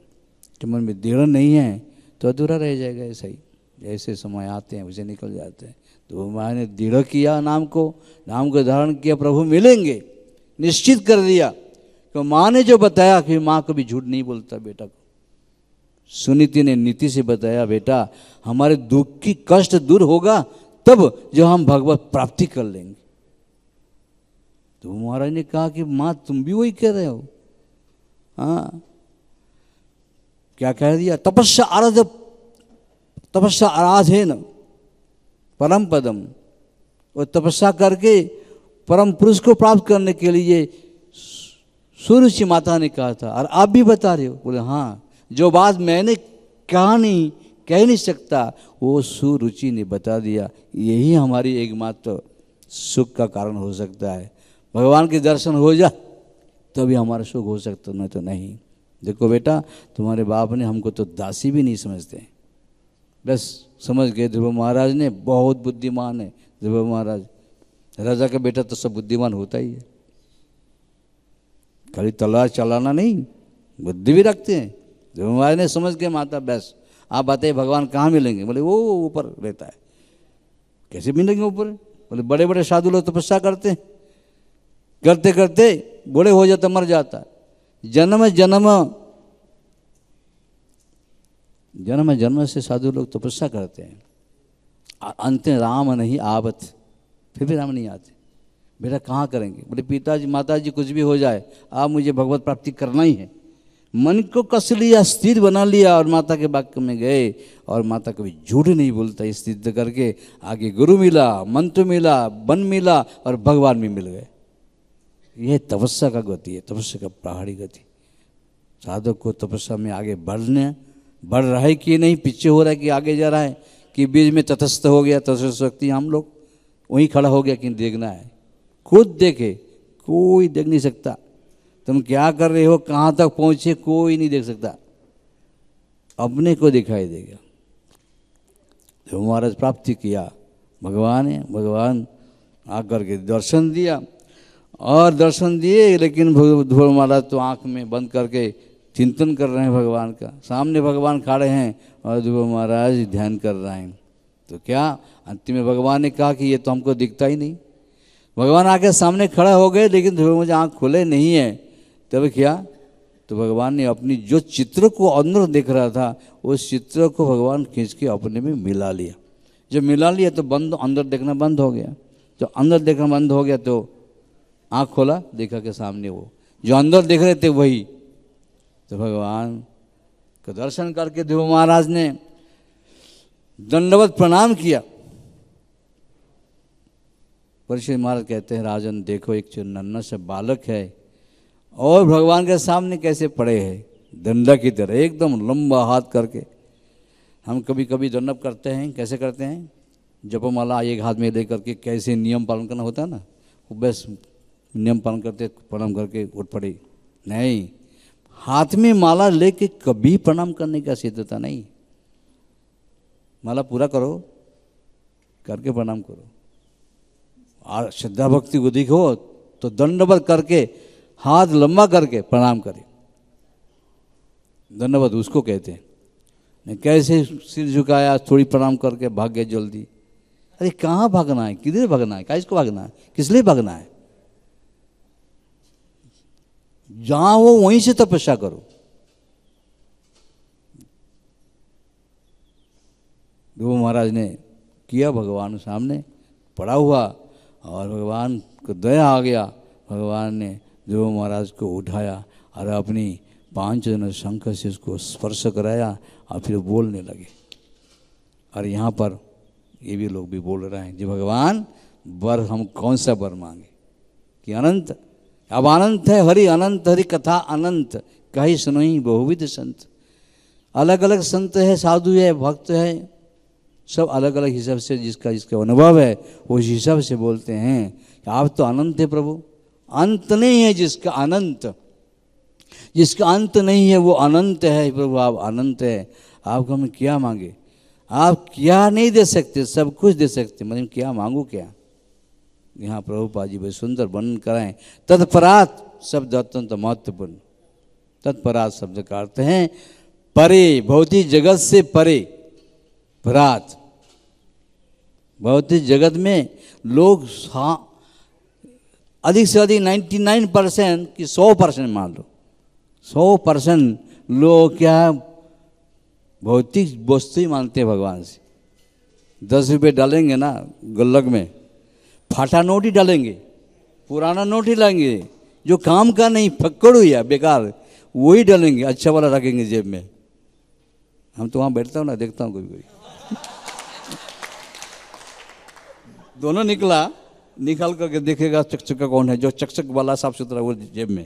S2: तो मन में दृढ़ नहीं है तो अधूरा रह जाएगा ऐसा ही जैसे समय आते हैं वैसे निकल जाते हैं तो मैंने दृढ़ किया नाम को नाम को धारण किया प्रभु मिलेंगे निश्चित कर दिया तो माँ ने जो बताया कि माँ कभी झूठ नहीं बोलता बेटा को सुनीति ने नीति से बताया बेटा हमारे दुख की कष्ट दूर होगा तब जो हम भगवत प्राप्ति कर लेंगे तो महाराज ने कहा कि माँ तुम भी वही कह रहे हो हाँ क्या कह दिया तपस्या आराध तपस्या आराध है ना परम पदम और तपस्या करके परम पुरुष को प्राप्त करने के लिए सूर्य माता ने कहा था और आप भी बता रहे हो बोले हाँ जो बात मैंने कहा नहीं कह नहीं सकता वो सुरुचि ने बता दिया यही हमारी एकमात्र सुख का कारण हो सकता है भगवान के दर्शन हो जा तभी हमारा सुख हो सकता नहीं तो नहीं देखो बेटा तुम्हारे बाप ने हमको तो दासी भी नहीं समझते बस समझ गए ध्रुव महाराज ने बहुत बुद्धिमान है ध्रुव महाराज राजा का बेटा तो सब बुद्धिमान होता ही है खाली तलवार चलाना नहीं बुद्धि भी रखते हैं ध्रुव महाराज ने समझ गए माता बस आप बताइए भगवान कहाँ मिलेंगे बोले वो ऊपर रहता है कैसे मिलेंगे ऊपर बोले बड़े बड़े साधु लोग तपस्या करते हैं करते करते बूढ़े हो जाता मर जाता जन्म जन्म जन्म जन्म से साधु लोग तपस्या करते हैं अंत राम नहीं आवत फिर भी राम नहीं आते बेटा कहाँ करेंगे बोले पिताजी माता जी कुछ भी हो जाए आप मुझे भगवत प्राप्ति करना ही है मन को कस लिया स्थिर बना लिया और माता के वाक्य में गए और माता कभी झूठ नहीं बोलता सिद्ध करके आगे गुरु मिला मंत्र मिला वन मिला और भगवान भी मिल गए यह तपस्या का गति है तपस्या का पहाड़ी गति साधक को तपस्या में आगे बढ़ने बढ़ रहा है कि नहीं पीछे हो रहा है कि आगे जा रहा है कि बीच में तटस्थ हो गया तटस्थ शक्ति हम लोग वहीं खड़ा हो गया कि देखना है खुद देखे कोई देख नहीं सकता तुम क्या कर रहे हो कहाँ तक पहुँचे कोई नहीं देख सकता अपने को दिखाई देगा जब तो महाराज प्राप्ति किया भगवान है भगवान आकर के दर्शन दिया और दर्शन दिए लेकिन ध्रुव महाराज तो आँख में बंद करके चिंतन कर रहे हैं भगवान का सामने भगवान खड़े हैं और जो महाराज ध्यान कर रहे हैं तो क्या अंतिम में भगवान ने कहा कि ये तो हमको दिखता ही नहीं भगवान आके सामने खड़ा हो गए लेकिन ध्रुव मुझे आँख खुले नहीं है तब क्या तो भगवान ने अपनी जो चित्र को अंदर देख रहा था उस चित्र को भगवान खींच के अपने में मिला लिया जब मिला लिया तो बंद अंदर देखना बंद हो गया जब अंदर देखना बंद हो गया तो आँख खोला देखा के सामने वो जो अंदर देख रहे थे वही तो भगवान का दर्शन करके देव महाराज ने दंडवत प्रणाम किया परिषद महाराज कहते हैं राजन देखो एक चुनन्ना से बालक है और भगवान के सामने कैसे पड़े हैं दंडा की तरह एकदम लंबा हाथ करके हम कभी कभी दंडप करते हैं कैसे करते हैं जपमाला एक हाथ में लेकर के कैसे नियम पालन करना होता है ना वो बस नियम पालन करते प्रणाम करके उठ पड़े नहीं हाथ में माला लेके कभी प्रणाम करने का सिद्धता नहीं माला पूरा करो करके प्रणाम करो और श्रद्धा भक्ति को दिखो तो दंडवत करके हाथ लंबा करके प्रणाम करे दंडवत उसको कहते हैं कैसे सिर झुकाया थोड़ी प्रणाम करके भाग गए जल्दी अरे कहाँ भागना है किधर भागना है इसको भागना है किस लिए भागना है जहां हो वहीं से तपस्या करो ध्रुव महाराज ने किया भगवान सामने पड़ा हुआ और भगवान को दया आ गया भगवान ने ध्रुव महाराज को उठाया और अपनी पांच जन शंख से उसको स्पर्श कराया और फिर बोलने लगे और यहाँ पर ये भी लोग भी बोल रहे हैं जी भगवान वर हम कौन सा वर मांगे कि अनंत अब अनंत है हरि अनंत हरि कथा अनंत कही ही बहुविध संत अलग अलग संत है साधु है भक्त है सब अलग अलग हिसाब से जिसका जिसका अनुभव है उस हिसाब से बोलते हैं आप तो अनंत है प्रभु अंत नहीं है जिसका अनंत जिसका अंत नहीं है वो अनंत है प्रभु आप अनंत है आपको हम क्या मांगे आप क्या नहीं दे सकते सब कुछ दे सकते मतलब क्या मांगू क्या यहाँ प्रभुपा जी भाई सुंदर वर्णन कराएं तत्परात शब्द अत्यंत महत्वपूर्ण तत्परात शब्द का अर्थ हैं परे भौतिक जगत से परे परात भौतिक जगत में लोग हाँ, अधिक से अधिक 99 परसेंट की 100 परसेंट मान लो 100 परसेंट लोग क्या भौतिक वस्तु ही मानते हैं भगवान से दस रुपये डालेंगे ना गुल्लक में फाटा नोट ही डालेंगे पुराना नोट ही लाएंगे जो काम का नहीं फक्कड़ हुई है बेकार वही डालेंगे अच्छा वाला रखेंगे जेब में हम तो वहाँ बैठता हूँ ना देखता हूँ कोई कोई दोनों निकला निकाल करके देखेगा चकचक का कौन है जो चकचक वाला साफ सुथरा वो जेब में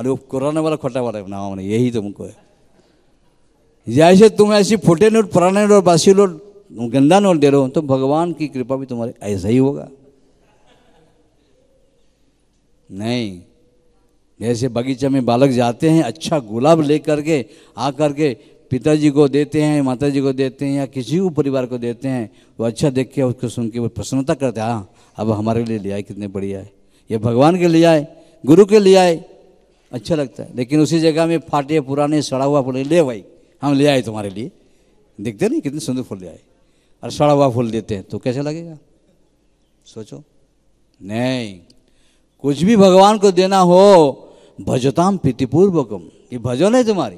S2: अरे वो कोराना वाला खोटा वाला ना नाम यही तुमको तो है जैसे तुम ऐसी फोटे नोट पुराने नोट बासी नोट गंदा नोट दे रहे हो तो भगवान की कृपा भी तुम्हारे ऐसा ही होगा नहीं जैसे बगीचे में बालक जाते हैं अच्छा गुलाब ले करके आ करके पिताजी को देते हैं माता जी को देते हैं या किसी को परिवार को देते हैं वो अच्छा देख के उसको सुन के वो प्रसन्नता करते हैं हाँ अब हमारे लिए ले आए कितने बढ़िया है ये भगवान के लिए आए गुरु के लिए आए अच्छा लगता है लेकिन उसी जगह में फाटे पुराने सड़ा हुआ फूल ले भाई हम ले आए तुम्हारे लिए देखते नहीं कितने सुंदर फूल ले आए और सड़ा हुआ फूल देते हैं तो कैसे लगेगा सोचो नहीं कुछ भी भगवान को देना हो भजताम प्रीतिपूर्वकम ये भजन है तुम्हारी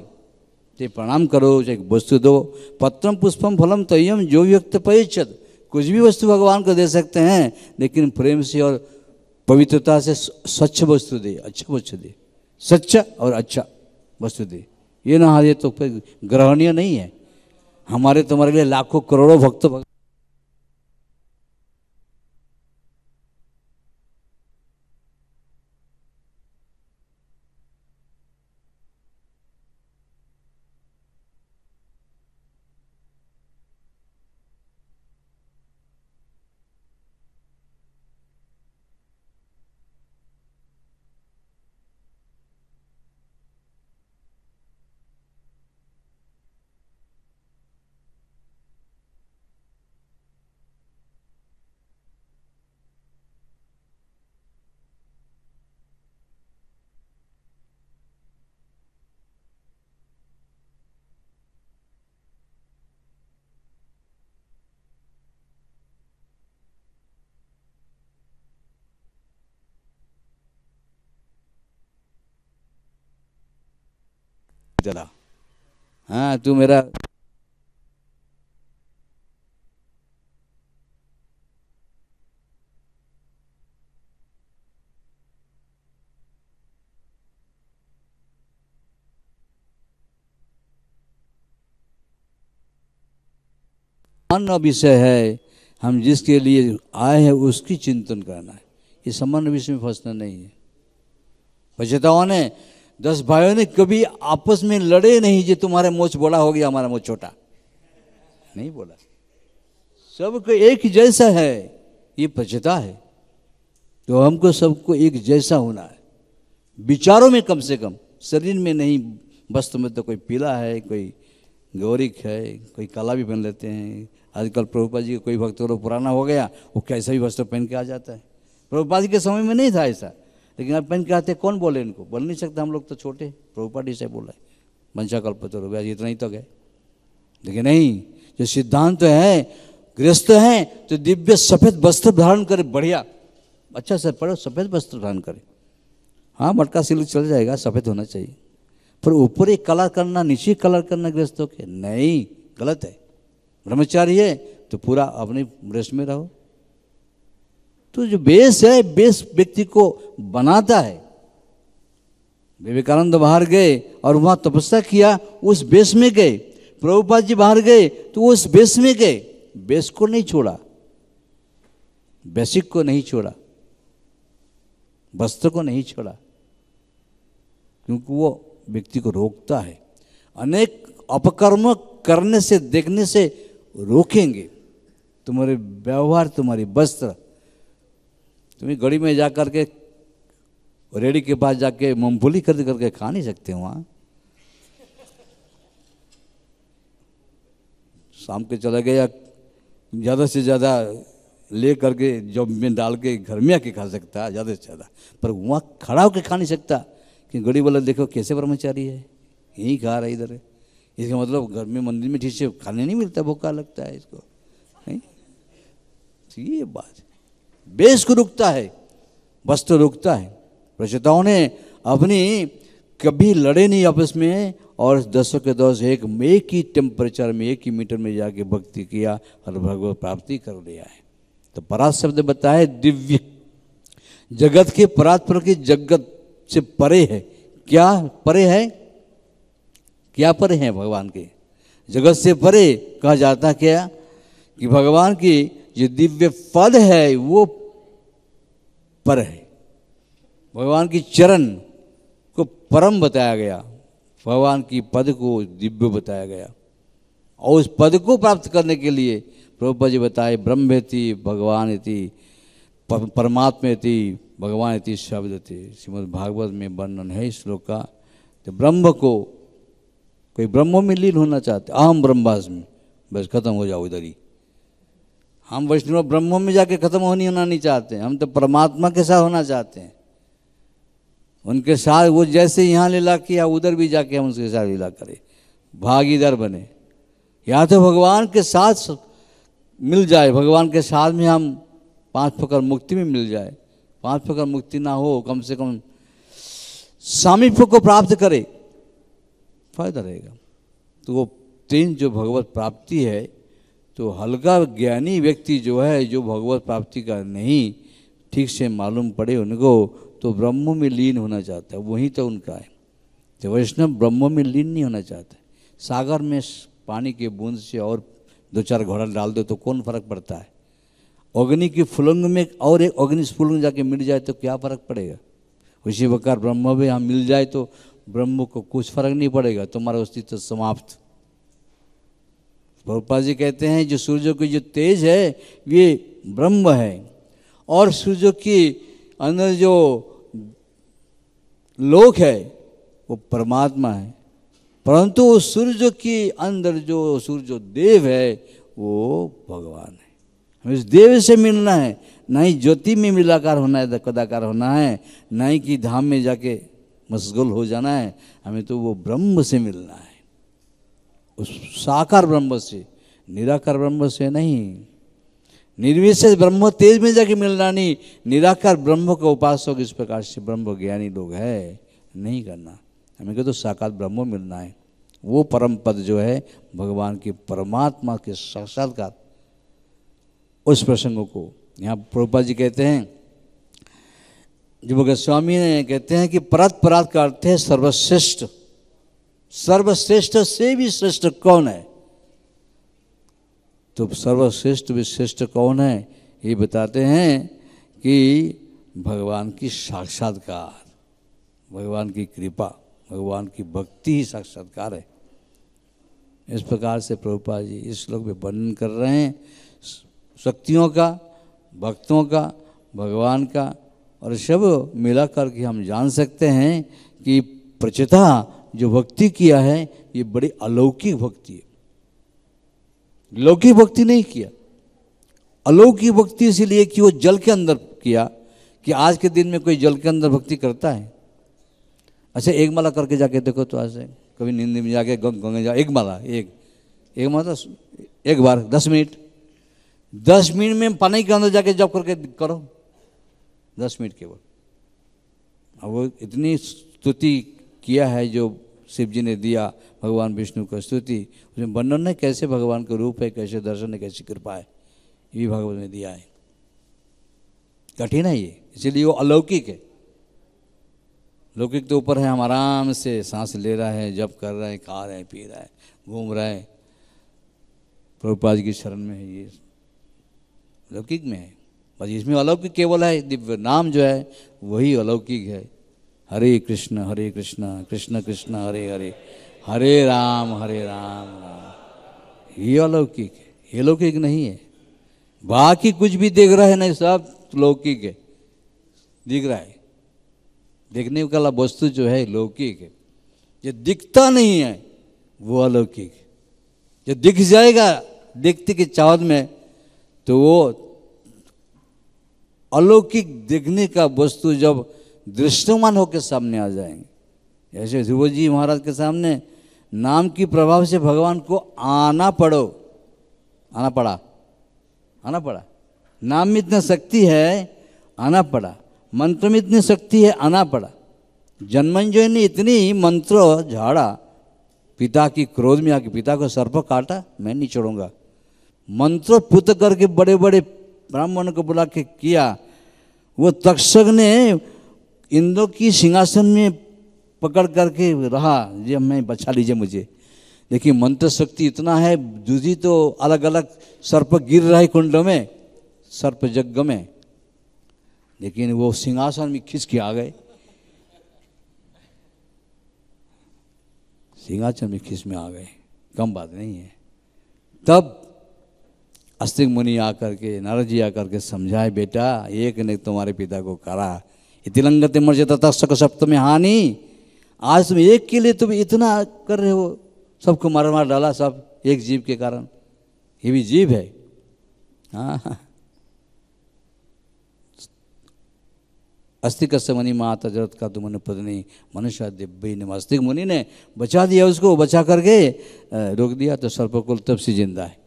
S2: ते प्रणाम करो चाहे वस्तु दो पत्रम पुष्पम फलम तयम जो व्यक्त परिचद कुछ भी वस्तु भगवान को दे सकते हैं लेकिन प्रेम से और पवित्रता से स्वच्छ वस्तु दे अच्छा वस्तु दे सच्चा और अच्छा वस्तु दे ये ना ये तो फिर ग्रहणीय नहीं है हमारे तुम्हारे लिए लाखों करोड़ों भक्त भक्त चला हाँ तू मेरा सामान्य विषय है हम जिसके लिए आए हैं उसकी चिंतन करना है ये सामान्य विषय में फंसना नहीं है पचेतावन है दस भाइयों ने कभी आपस में लड़े नहीं जो तुम्हारे मोच बड़ा हो गया हमारा मोच छोटा नहीं बोला सबको एक जैसा है ये पचता है तो हमको सबको एक जैसा होना है विचारों में कम से कम शरीर में नहीं वस्तु में तो कोई पीला है कोई गौरिक है कोई काला भी पहन लेते हैं आजकल प्रभुपा जी का कोई भक्त तो पुराना हो गया वो कैसा भी वस्त्र पहन के आ जाता है प्रभुपा जी के समय में नहीं था ऐसा लेकिन अब पेन कहते कौन बोले इनको बोल नहीं सकते हम लोग तो छोटे प्रभुपाटी से बोला है मंशा कल्प तो रुपया इतना ही तो गए लेकिन नहीं जो सिद्धांत तो है गृहस्थ हैं तो दिव्य सफ़ेद वस्त्र धारण करे बढ़िया अच्छा सर पढ़ो सफ़ेद वस्त्र धारण करे हाँ मटका सिल चल जाएगा सफ़ेद होना चाहिए पर ऊपर ही कलर करना नीचे कलर करना गृहस्थों के नहीं गलत है ब्रह्मचारी है तो पूरा अपने ड्रेस में रहो तो जो बेस है बेस व्यक्ति को बनाता है विवेकानंद बाहर गए और वहाँ तपस्या किया उस बेस में गए प्रभुपाद जी बाहर गए तो उस बेस में गए बेस को नहीं छोड़ा बेसिक को नहीं छोड़ा वस्त्र को नहीं छोड़ा क्योंकि वो व्यक्ति को रोकता है अनेक अपकर्म करने से देखने से रोकेंगे तुम्हारे व्यवहार तुम्हारी वस्त्र तुम्हें गड़ी में जा करके रेडी के पास जाके मूंगफली खरीद करके खा नहीं सकते वहाँ शाम के चला गया ज़्यादा से ज़्यादा ले करके जब में डाल के घर में आके खा सकता ज़्यादा से ज़्यादा पर वहाँ खड़ा होकर खा नहीं सकता कि गड़ी वाला देखो कैसे ब्रह्मचारी है यहीं खा रहा है इधर इसका मतलब घर में मंदिर में ठीक से खाने नहीं मिलता भूखा लगता है इसको नहीं तो ये बात बेस को रुकता है बस तो रुकता है प्रचेताओं ने अपनी कभी लड़े नहीं आपस में और दसों के दस एक एक ही टेम्परेचर में एक ही मीटर में जाके भक्ति किया और भगवत प्राप्ति कर लिया है तो परात शब्द बताए दिव्य जगत के परात पर की जगत से परे है क्या परे है क्या परे हैं भगवान के जगत से परे कहा जाता क्या कि भगवान की जो दिव्य पद है वो पर है भगवान की चरण को परम बताया गया भगवान की पद को दिव्य बताया गया और उस पद को प्राप्त करने के लिए प्रभुपा जी बताए ब्रह्म थी भगवान थी परमात्मा थी भगवान थी शब्द थे श्रीमद भागवत में वर्णन है श्लोक का तो ब्रह्म को कोई ब्रह्म में लीन होना चाहते अहम ब्रह्मास्म बस खत्म हो जाओ इधर ही हम वैष्णव ब्रह्म में जाके खत्म होनी होना नहीं चाहते हम तो परमात्मा के साथ होना चाहते हैं उनके साथ वो जैसे यहाँ लीला किया उधर भी जाके हम उसके साथ लीला करें भागीदार बने या तो भगवान के साथ मिल जाए भगवान के साथ में हम पांच फकर मुक्ति में मिल जाए पांच फकर मुक्ति ना हो कम से कम सामीप्य को प्राप्त करे फायदा रहेगा तो वो तीन जो भगवत प्राप्ति है तो हल्का ज्ञानी व्यक्ति जो है जो भगवत प्राप्ति का नहीं ठीक से मालूम पड़े उनको तो ब्रह्म में लीन होना चाहता है वही तो उनका है तो वैष्णव ब्रह्म में लीन नहीं होना चाहता सागर में पानी के बूंद से और दो चार घोड़ा डाल दो तो कौन फर्क पड़ता है अग्नि की फुलंग में और एक अग्नि फुलंग जाके मिल जाए तो क्या फर्क पड़ेगा उसी प्रकार ब्रह्म में यहाँ मिल जाए तो ब्रह्म को कुछ फर्क नहीं पड़ेगा तुम्हारा अस्तित्व समाप्त प्रभुपा जी कहते हैं जो सूर्य की जो तेज है ये ब्रह्म है और सूर्य की अंदर जो लोक है वो परमात्मा है परंतु उस सूर्य के अंदर जो सूर्य देव है वो भगवान है हमें उस देव से मिलना है ना ही ज्योति में मिलाकार होना है कदाकार होना है ना ही कि धाम में जाके मशगुल हो जाना है हमें तो वो ब्रह्म से मिलना है उस साकार ब्रह्म से निराकार ब्रह्म से नहीं निर्विशेष ब्रह्म तेज में जाके मिलना नहीं निराकार ब्रह्म का उपासक इस प्रकार से ब्रह्म ज्ञानी लोग है नहीं करना हमें कहते तो साकार ब्रह्म मिलना है वो परम पद जो है भगवान के परमात्मा के साक्षात्कार उस प्रसंग को यहाँ प्रभुपा जी कहते हैं जो स्वामी ने कहते हैं कि परत परात का अर्थ है सर्वश्रेष्ठ सर्वश्रेष्ठ से भी श्रेष्ठ कौन है तो सर्वश्रेष्ठ भी श्रेष्ठ कौन है ये बताते हैं कि भगवान की साक्षात्कार भगवान की कृपा भगवान की भक्ति ही साक्षात्कार है इस प्रकार से प्रभुपा जी इस श्लोक में वर्णन कर रहे हैं शक्तियों का भक्तों का भगवान का और सब मिला करके हम जान सकते हैं कि प्रचिता जो भक्ति किया है ये बड़ी अलौकिक भक्ति है लौकिक भक्ति नहीं किया अलौकिक भक्ति इसलिए कि वो जल के अंदर किया कि आज के दिन में कोई जल के अंदर भक्ति करता है अच्छा एक माला करके जाके देखो तो आज कभी नींद में जाके गंग गंगे जाओ एक माला एक एक माला एक बार दस मिनट दस मिनट में पानी के अंदर जाके जब करके करो दस मिनट केवल अब वो इतनी स्तुति किया है जो शिव जी ने दिया भगवान विष्णु का स्तुति उसमें वर्णन है कैसे भगवान का रूप है कैसे दर्शन है कैसी कृपा है ये भगवत में दिया है कठिन है ये इसीलिए वो अलौकिक है लौकिक तो ऊपर है हम आराम से सांस ले रहा है जब कर रहे हैं खा रहे हैं पी रहा है घूम रहा है जी की शरण में है ये लौकिक में है बस इसमें अलौकिक केवल है दिव्य नाम जो है वही अलौकिक है हरे कृष्ण हरे कृष्ण कृष्ण कृष्ण हरे हरे हरे राम हरे राम राम ये अलौकिक है ये लौकिक नहीं है बाकी कुछ भी देख रहे नहीं सब लौकिक है दिख रहा है देखने वाला वस्तु जो है लौकिक है जो दिखता नहीं है वो अलौकिक है जो दिख जाएगा देखते के चाद में तो वो अलौकिक देखने का वस्तु जब दृष्टमान होकर सामने आ जाएंगे ऐसे ध्रुव जी महाराज के सामने नाम की प्रभाव से भगवान को आना पड़ो आना पड़ा आना पड़ा नाम में इतना शक्ति है आना पड़ा मंत्र में इतनी शक्ति है आना पड़ा जन्मंजय ने इतनी मंत्र झाड़ा पिता की क्रोध में आके पिता को सर्प काटा मैं नहीं छोड़ूंगा मंत्र पुत करके बड़े बड़े ब्राह्मण को बुला के किया वो तक्षक ने इंदो की सिंहासन में पकड़ करके रहा ये मैं बचा लीजिए मुझे लेकिन मंत्र शक्ति इतना है दूधी तो अलग अलग सर्प गिर रहे कुंड में सर्प जग में लेकिन वो सिंहासन में खिंच के आ गए सिंहासन में खिंच में आ गए कम बात नहीं है तब अस्तिक मुनि आकर के नारद जी आकर के समझाए बेटा एक ने तुम्हारे पिता को करा तिलंगते मर्यादा तस्क सप्तमी हानि आज तुम एक के लिए तुम इतना कर रहे हो सबको मार मार डाला सब एक जीव के कारण ये भी जीव है अस्थि हाँ, हाँ। अस्तिक मनी माता जरत का तुम पत्नी मनुष्य दिव्य ने अस्तिक मुनि ने बचा दिया उसको बचा करके रोक दिया तो सर्पकुल तब से जिंदा है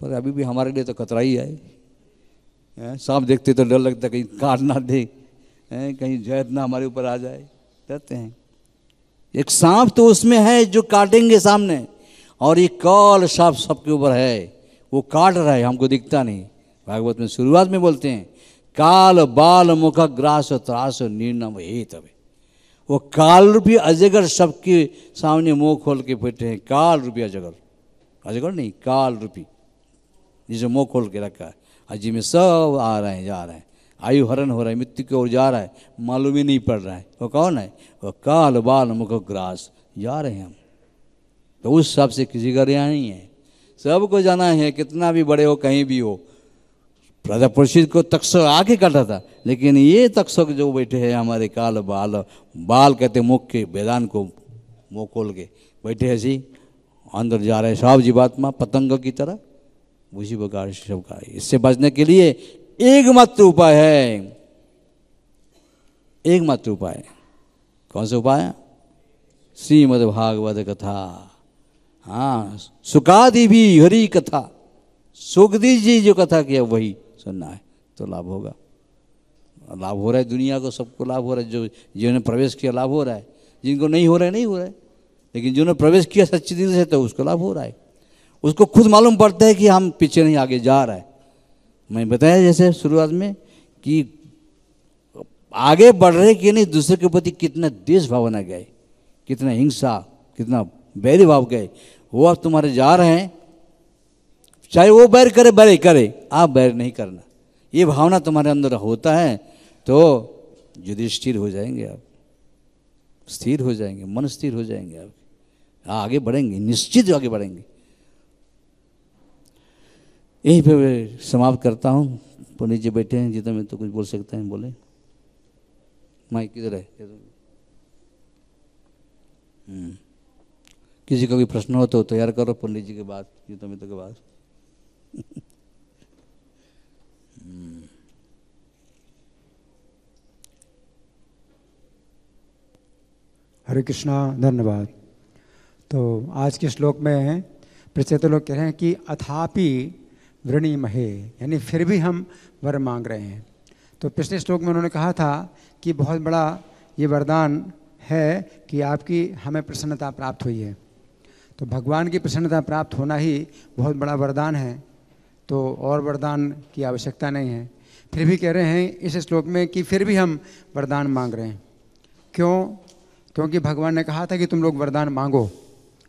S2: पर अभी भी हमारे लिए तो खतरा ही है हाँ, सांप देखते तो डर लगता कहीं काट ना दे हैं कहीं जैद ना हमारे ऊपर आ जाए कहते हैं एक सांप तो उसमें है जो काटेंगे सामने और ये कॉल सांप सबके ऊपर है वो काट रहा है हमको दिखता नहीं भागवत में शुरुआत में बोलते हैं काल बाल मुख ग्रास त्रास निर्णम हे तबे वो काल रूपी अजगर सबके सामने मुंह खोल के बैठे हैं काल रूपी अजगर अजगर नहीं काल रूपी जिसे मुंह खोल के रखा है अजी में सब आ रहे हैं जा रहे हैं आयु हरण हो रहा है मृत्यु की ओर जा रहा है मालूम ही नहीं पड़ रहा है वो कौन है वो काल बाल मुख ग्रास जा रहे हैं हम तो उस हिसाब से किसी का रिया नहीं है सबको जाना है कितना भी बड़े हो कहीं भी हो राजा प्रसिद्ध को तक्षक आके करता था लेकिन ये तक्षक जो बैठे हैं हमारे काल बाल बाल कहते मुख के वेदान को मुँह खोल के बैठे जी अंदर जा रहे हैं साहब जीवात्मा पतंग की तरह उसी प्रकार सबका इससे बचने के लिए एकमात्र उपाय है एकमात्र उपाय कौन सा उपाय श्रीमद भागवत कथा हाँ सुखादि भी हरी कथा सुखदी जी जो कथा किया वही सुनना है तो लाभ होगा लाभ हो रहा है दुनिया को सबको लाभ हो रहा है जो जिन्होंने प्रवेश किया लाभ हो रहा है जिनको नहीं हो रहा है नहीं हो रहा है लेकिन जिन्होंने प्रवेश किया सच्ची दिल से तो उसको लाभ हो रहा है उसको खुद मालूम पड़ता है कि हम पीछे नहीं आगे जा रहे हैं मैं बताया जैसे शुरुआत में कि आगे बढ़ रहे कि नहीं दूसरे के प्रति कितना देश भावना गए कितना हिंसा कितना बैर भाव गए वो आप तुम्हारे जा रहे हैं चाहे वो बैर करे बैर करे आप बैर नहीं करना ये भावना तुम्हारे अंदर होता है तो युधिष्ठिर हो जाएंगे आप स्थिर हो जाएंगे मन स्थिर हो जाएंगे आप आगे बढ़ेंगे निश्चित आगे बढ़ेंगे यहीं पे मैं समाप्त करता हूँ पंडित जी बैठे हैं जितने में तो कुछ बोल सकते हैं बोले माइक किधर है हम्म। किसी का भी प्रश्न हो तो तैयार करो पंडित जी के बाद जितना मित्र के बाद हम्म।
S3: हरे कृष्णा धन्यवाद तो आज के श्लोक में प्रचेत लोग कह रहे हैं कि अथापि वृणी महे यानी फिर भी हम वर मांग रहे हैं तो पिछले श्लोक में उन्होंने कहा था कि बहुत बड़ा ये वरदान है कि आपकी हमें प्रसन्नता प्राप्त हुई है तो भगवान की प्रसन्नता प्राप्त होना ही बहुत बड़ा वरदान है तो और वरदान की आवश्यकता नहीं है फिर भी कह रहे हैं इस श्लोक में कि फिर भी हम वरदान मांग रहे हैं क्यों क्योंकि भगवान ने कहा था कि तुम लोग वरदान मांगो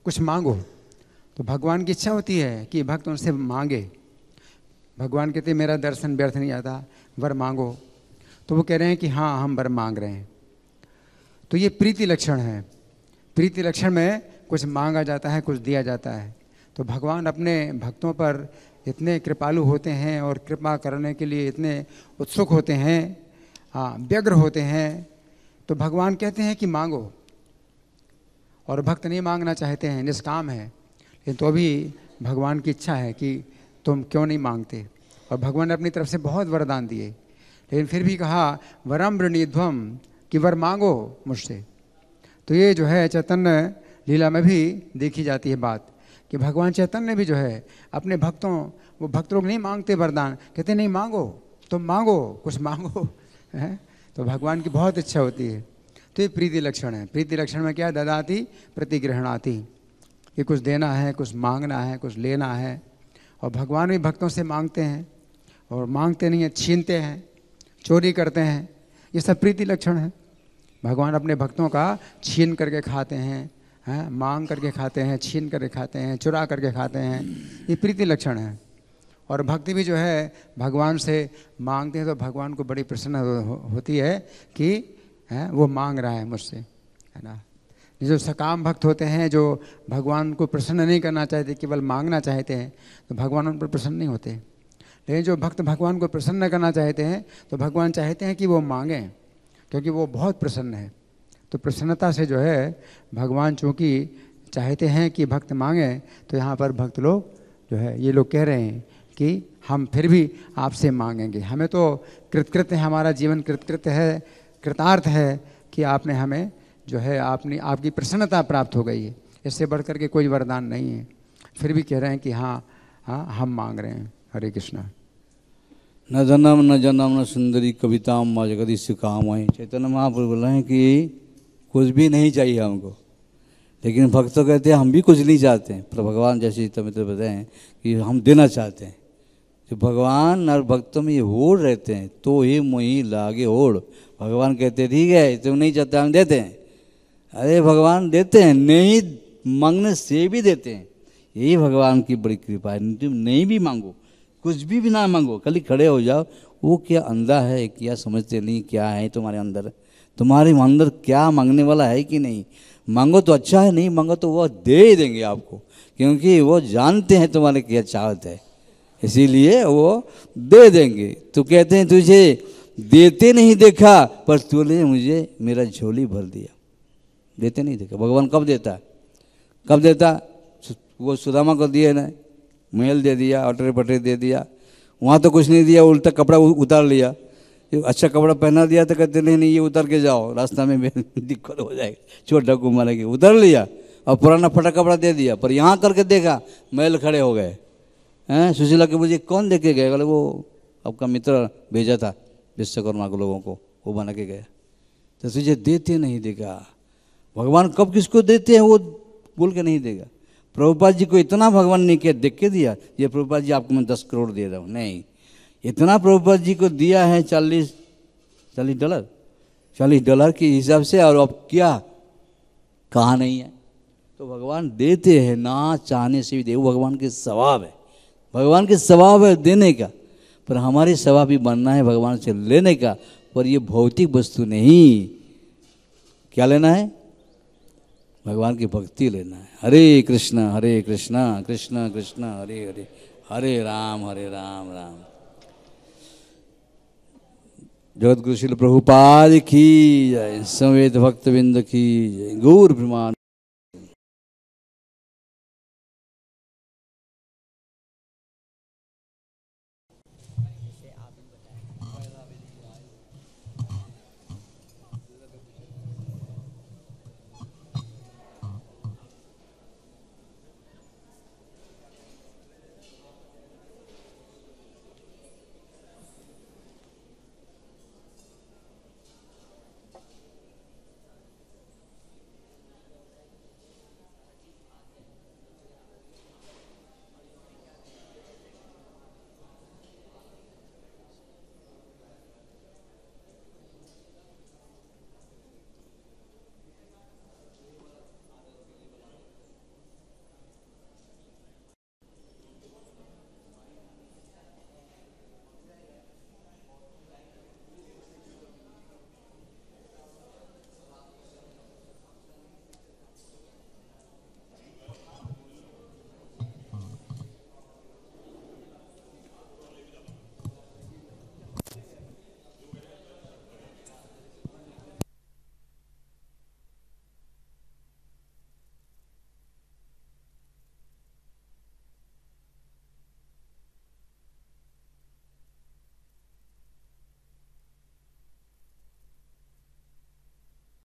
S3: कुछ मांगो तो भगवान की इच्छा होती है कि भक्त उनसे मांगे भगवान कहते मेरा दर्शन व्यर्थ नहीं आता वर मांगो तो वो कह रहे हैं कि हाँ हम वर मांग रहे हैं तो ये प्रीति लक्षण है प्रीति लक्षण में कुछ मांगा जाता है कुछ दिया जाता है तो भगवान अपने भक्तों पर इतने कृपालु होते हैं और कृपा करने के लिए इतने उत्सुक होते हैं हाँ व्यग्र होते हैं तो भगवान कहते हैं कि मांगो और भक्त नहीं मांगना चाहते हैं निष्काम है लेकिन तो भी भगवान की इच्छा है कि तुम क्यों नहीं मांगते और भगवान ने अपनी तरफ से बहुत वरदान दिए लेकिन फिर भी कहा वरम वृणिध्वम कि वर मांगो मुझसे तो ये जो है चैतन्य लीला में भी देखी जाती है बात कि भगवान चैतन्य भी जो है अपने भक्तों वो भक्त लोग नहीं मांगते वरदान कहते नहीं मांगो तुम मांगो कुछ मांगो है तो भगवान की बहुत इच्छा होती है तो ये प्रीति लक्षण है प्रीति लक्षण में क्या ददाती प्रतिग्रहणाती ये कुछ देना है कुछ मांगना है कुछ लेना है और भगवान भी भक्तों से मांगते हैं और मांगते नहीं हैं छीनते हैं चोरी करते हैं ये सब प्रीति लक्षण है भगवान अपने भक्तों का छीन करके खाते हैं हैं मांग करके खाते हैं छीन करके खाते हैं चुरा करके खाते हैं ये प्रीति लक्षण है और भक्ति भी जो है भगवान से मांगते हैं तो भगवान को बड़ी प्रसन्न हो, होती है कि है, वो मांग रहा है मुझसे है ना जो सकाम भक्त होते हैं जो भगवान को प्रसन्न नहीं करना चाहते केवल मांगना चाहते हैं तो भगवान उन पर प्रसन्न नहीं होते लेकिन जो भक्त भगवान को प्रसन्न करना चाहते हैं तो भगवान चाहते हैं कि वो मांगें क्योंकि वो बहुत प्रसन्न है तो प्रसन्नता से जो है भगवान चूँकि चाहते हैं कि भक्त मांगें तो यहाँ पर भक्त लोग जो है ये लोग कह रहे हैं कि हम फिर भी आपसे मांगेंगे हमें तो कृतकृत है हमारा जीवन कृतकृत है कृतार्थ है कि आपने हमें जो है आपने आपकी प्रसन्नता प्राप्त हो गई है इससे बढ़कर के कोई वरदान नहीं है फिर भी कह रहे हैं कि हाँ हाँ हम मांग रहे हैं
S2: हरे कृष्णा न जन्म न जन्म न सुंदरी कविता माँ जगदीश काम आए चैतन्य महापुरुष बोल रहे हैं कि कुछ भी नहीं चाहिए हमको लेकिन भक्त तो कहते हैं हम भी कुछ नहीं चाहते हैं पर भगवान जैसे तो मित्र बताएं कि हम देना चाहते हैं जो भगवान और भक्तों में ये होड़ रहते हैं तो ही मुही लागे होड़ भगवान कहते ठीक है तुम तो नहीं चाहते हम देते हैं अरे भगवान देते हैं नहीं मांगने से भी देते हैं यही भगवान की बड़ी कृपा है तुम नहीं भी मांगो कुछ भी बिना मांगो खाली खड़े हो जाओ वो क्या अंधा है क्या समझते नहीं क्या है तुम्हारे अंदर तुम्हारे अंदर क्या मांगने वाला है कि नहीं मांगो तो अच्छा है नहीं मांगो तो वो दे ही देंगे आपको क्योंकि वो जानते हैं तुम्हारे क्या चाहत है इसीलिए वो दे देंगे तो कहते हैं तुझे देते नहीं देखा पर तूने मुझे मेरा झोली भर दिया देते नहीं देते भगवान कब देता कब देता वो सुदामा को दिए ना मेल दे दिया अटरे पटरे दे दिया वहाँ तो कुछ नहीं दिया उल्टा कपड़ा उतार लिया अच्छा कपड़ा पहना दिया तो कहते नहीं नहीं ये उतर के जाओ रास्ता में दिक्कत हो जाएगी चोट डकू की उतर लिया और पुराना फटा कपड़ा दे दिया पर यहाँ करके देखा मेल खड़े हो गए हैं सुशीला के मुझे कौन दे के गए बोले वो आपका मित्र भेजा था विश्वकर्मा के लोगों को वो बना के गया तो तुझे देते नहीं देखा भगवान कब किसको देते हैं वो बोल के नहीं देगा प्रभुपाद जी को इतना भगवान ने क्या देख के दिया ये प्रभुपाद जी आपको मैं दस करोड़ दे रहा हूँ नहीं इतना प्रभुपाद जी को दिया है चालीस चालीस डॉलर चालीस डॉलर के हिसाब से और अब क्या कहा नहीं है तो भगवान देते हैं ना चाहने से भी दे भगवान के स्वभाव है भगवान के स्वभाव है देने का पर हमारे स्वभाव भी बनना है भगवान से लेने का पर ये भौतिक वस्तु नहीं क्या लेना है भगवान की भक्ति लेना है हरे कृष्णा हरे कृष्णा कृष्णा कृष्णा हरे हरे हरे राम हरे राम राम जगत गुरुशील प्रभुपाद की जय संवेद भक्त बिंद की जय गौर प्रमाण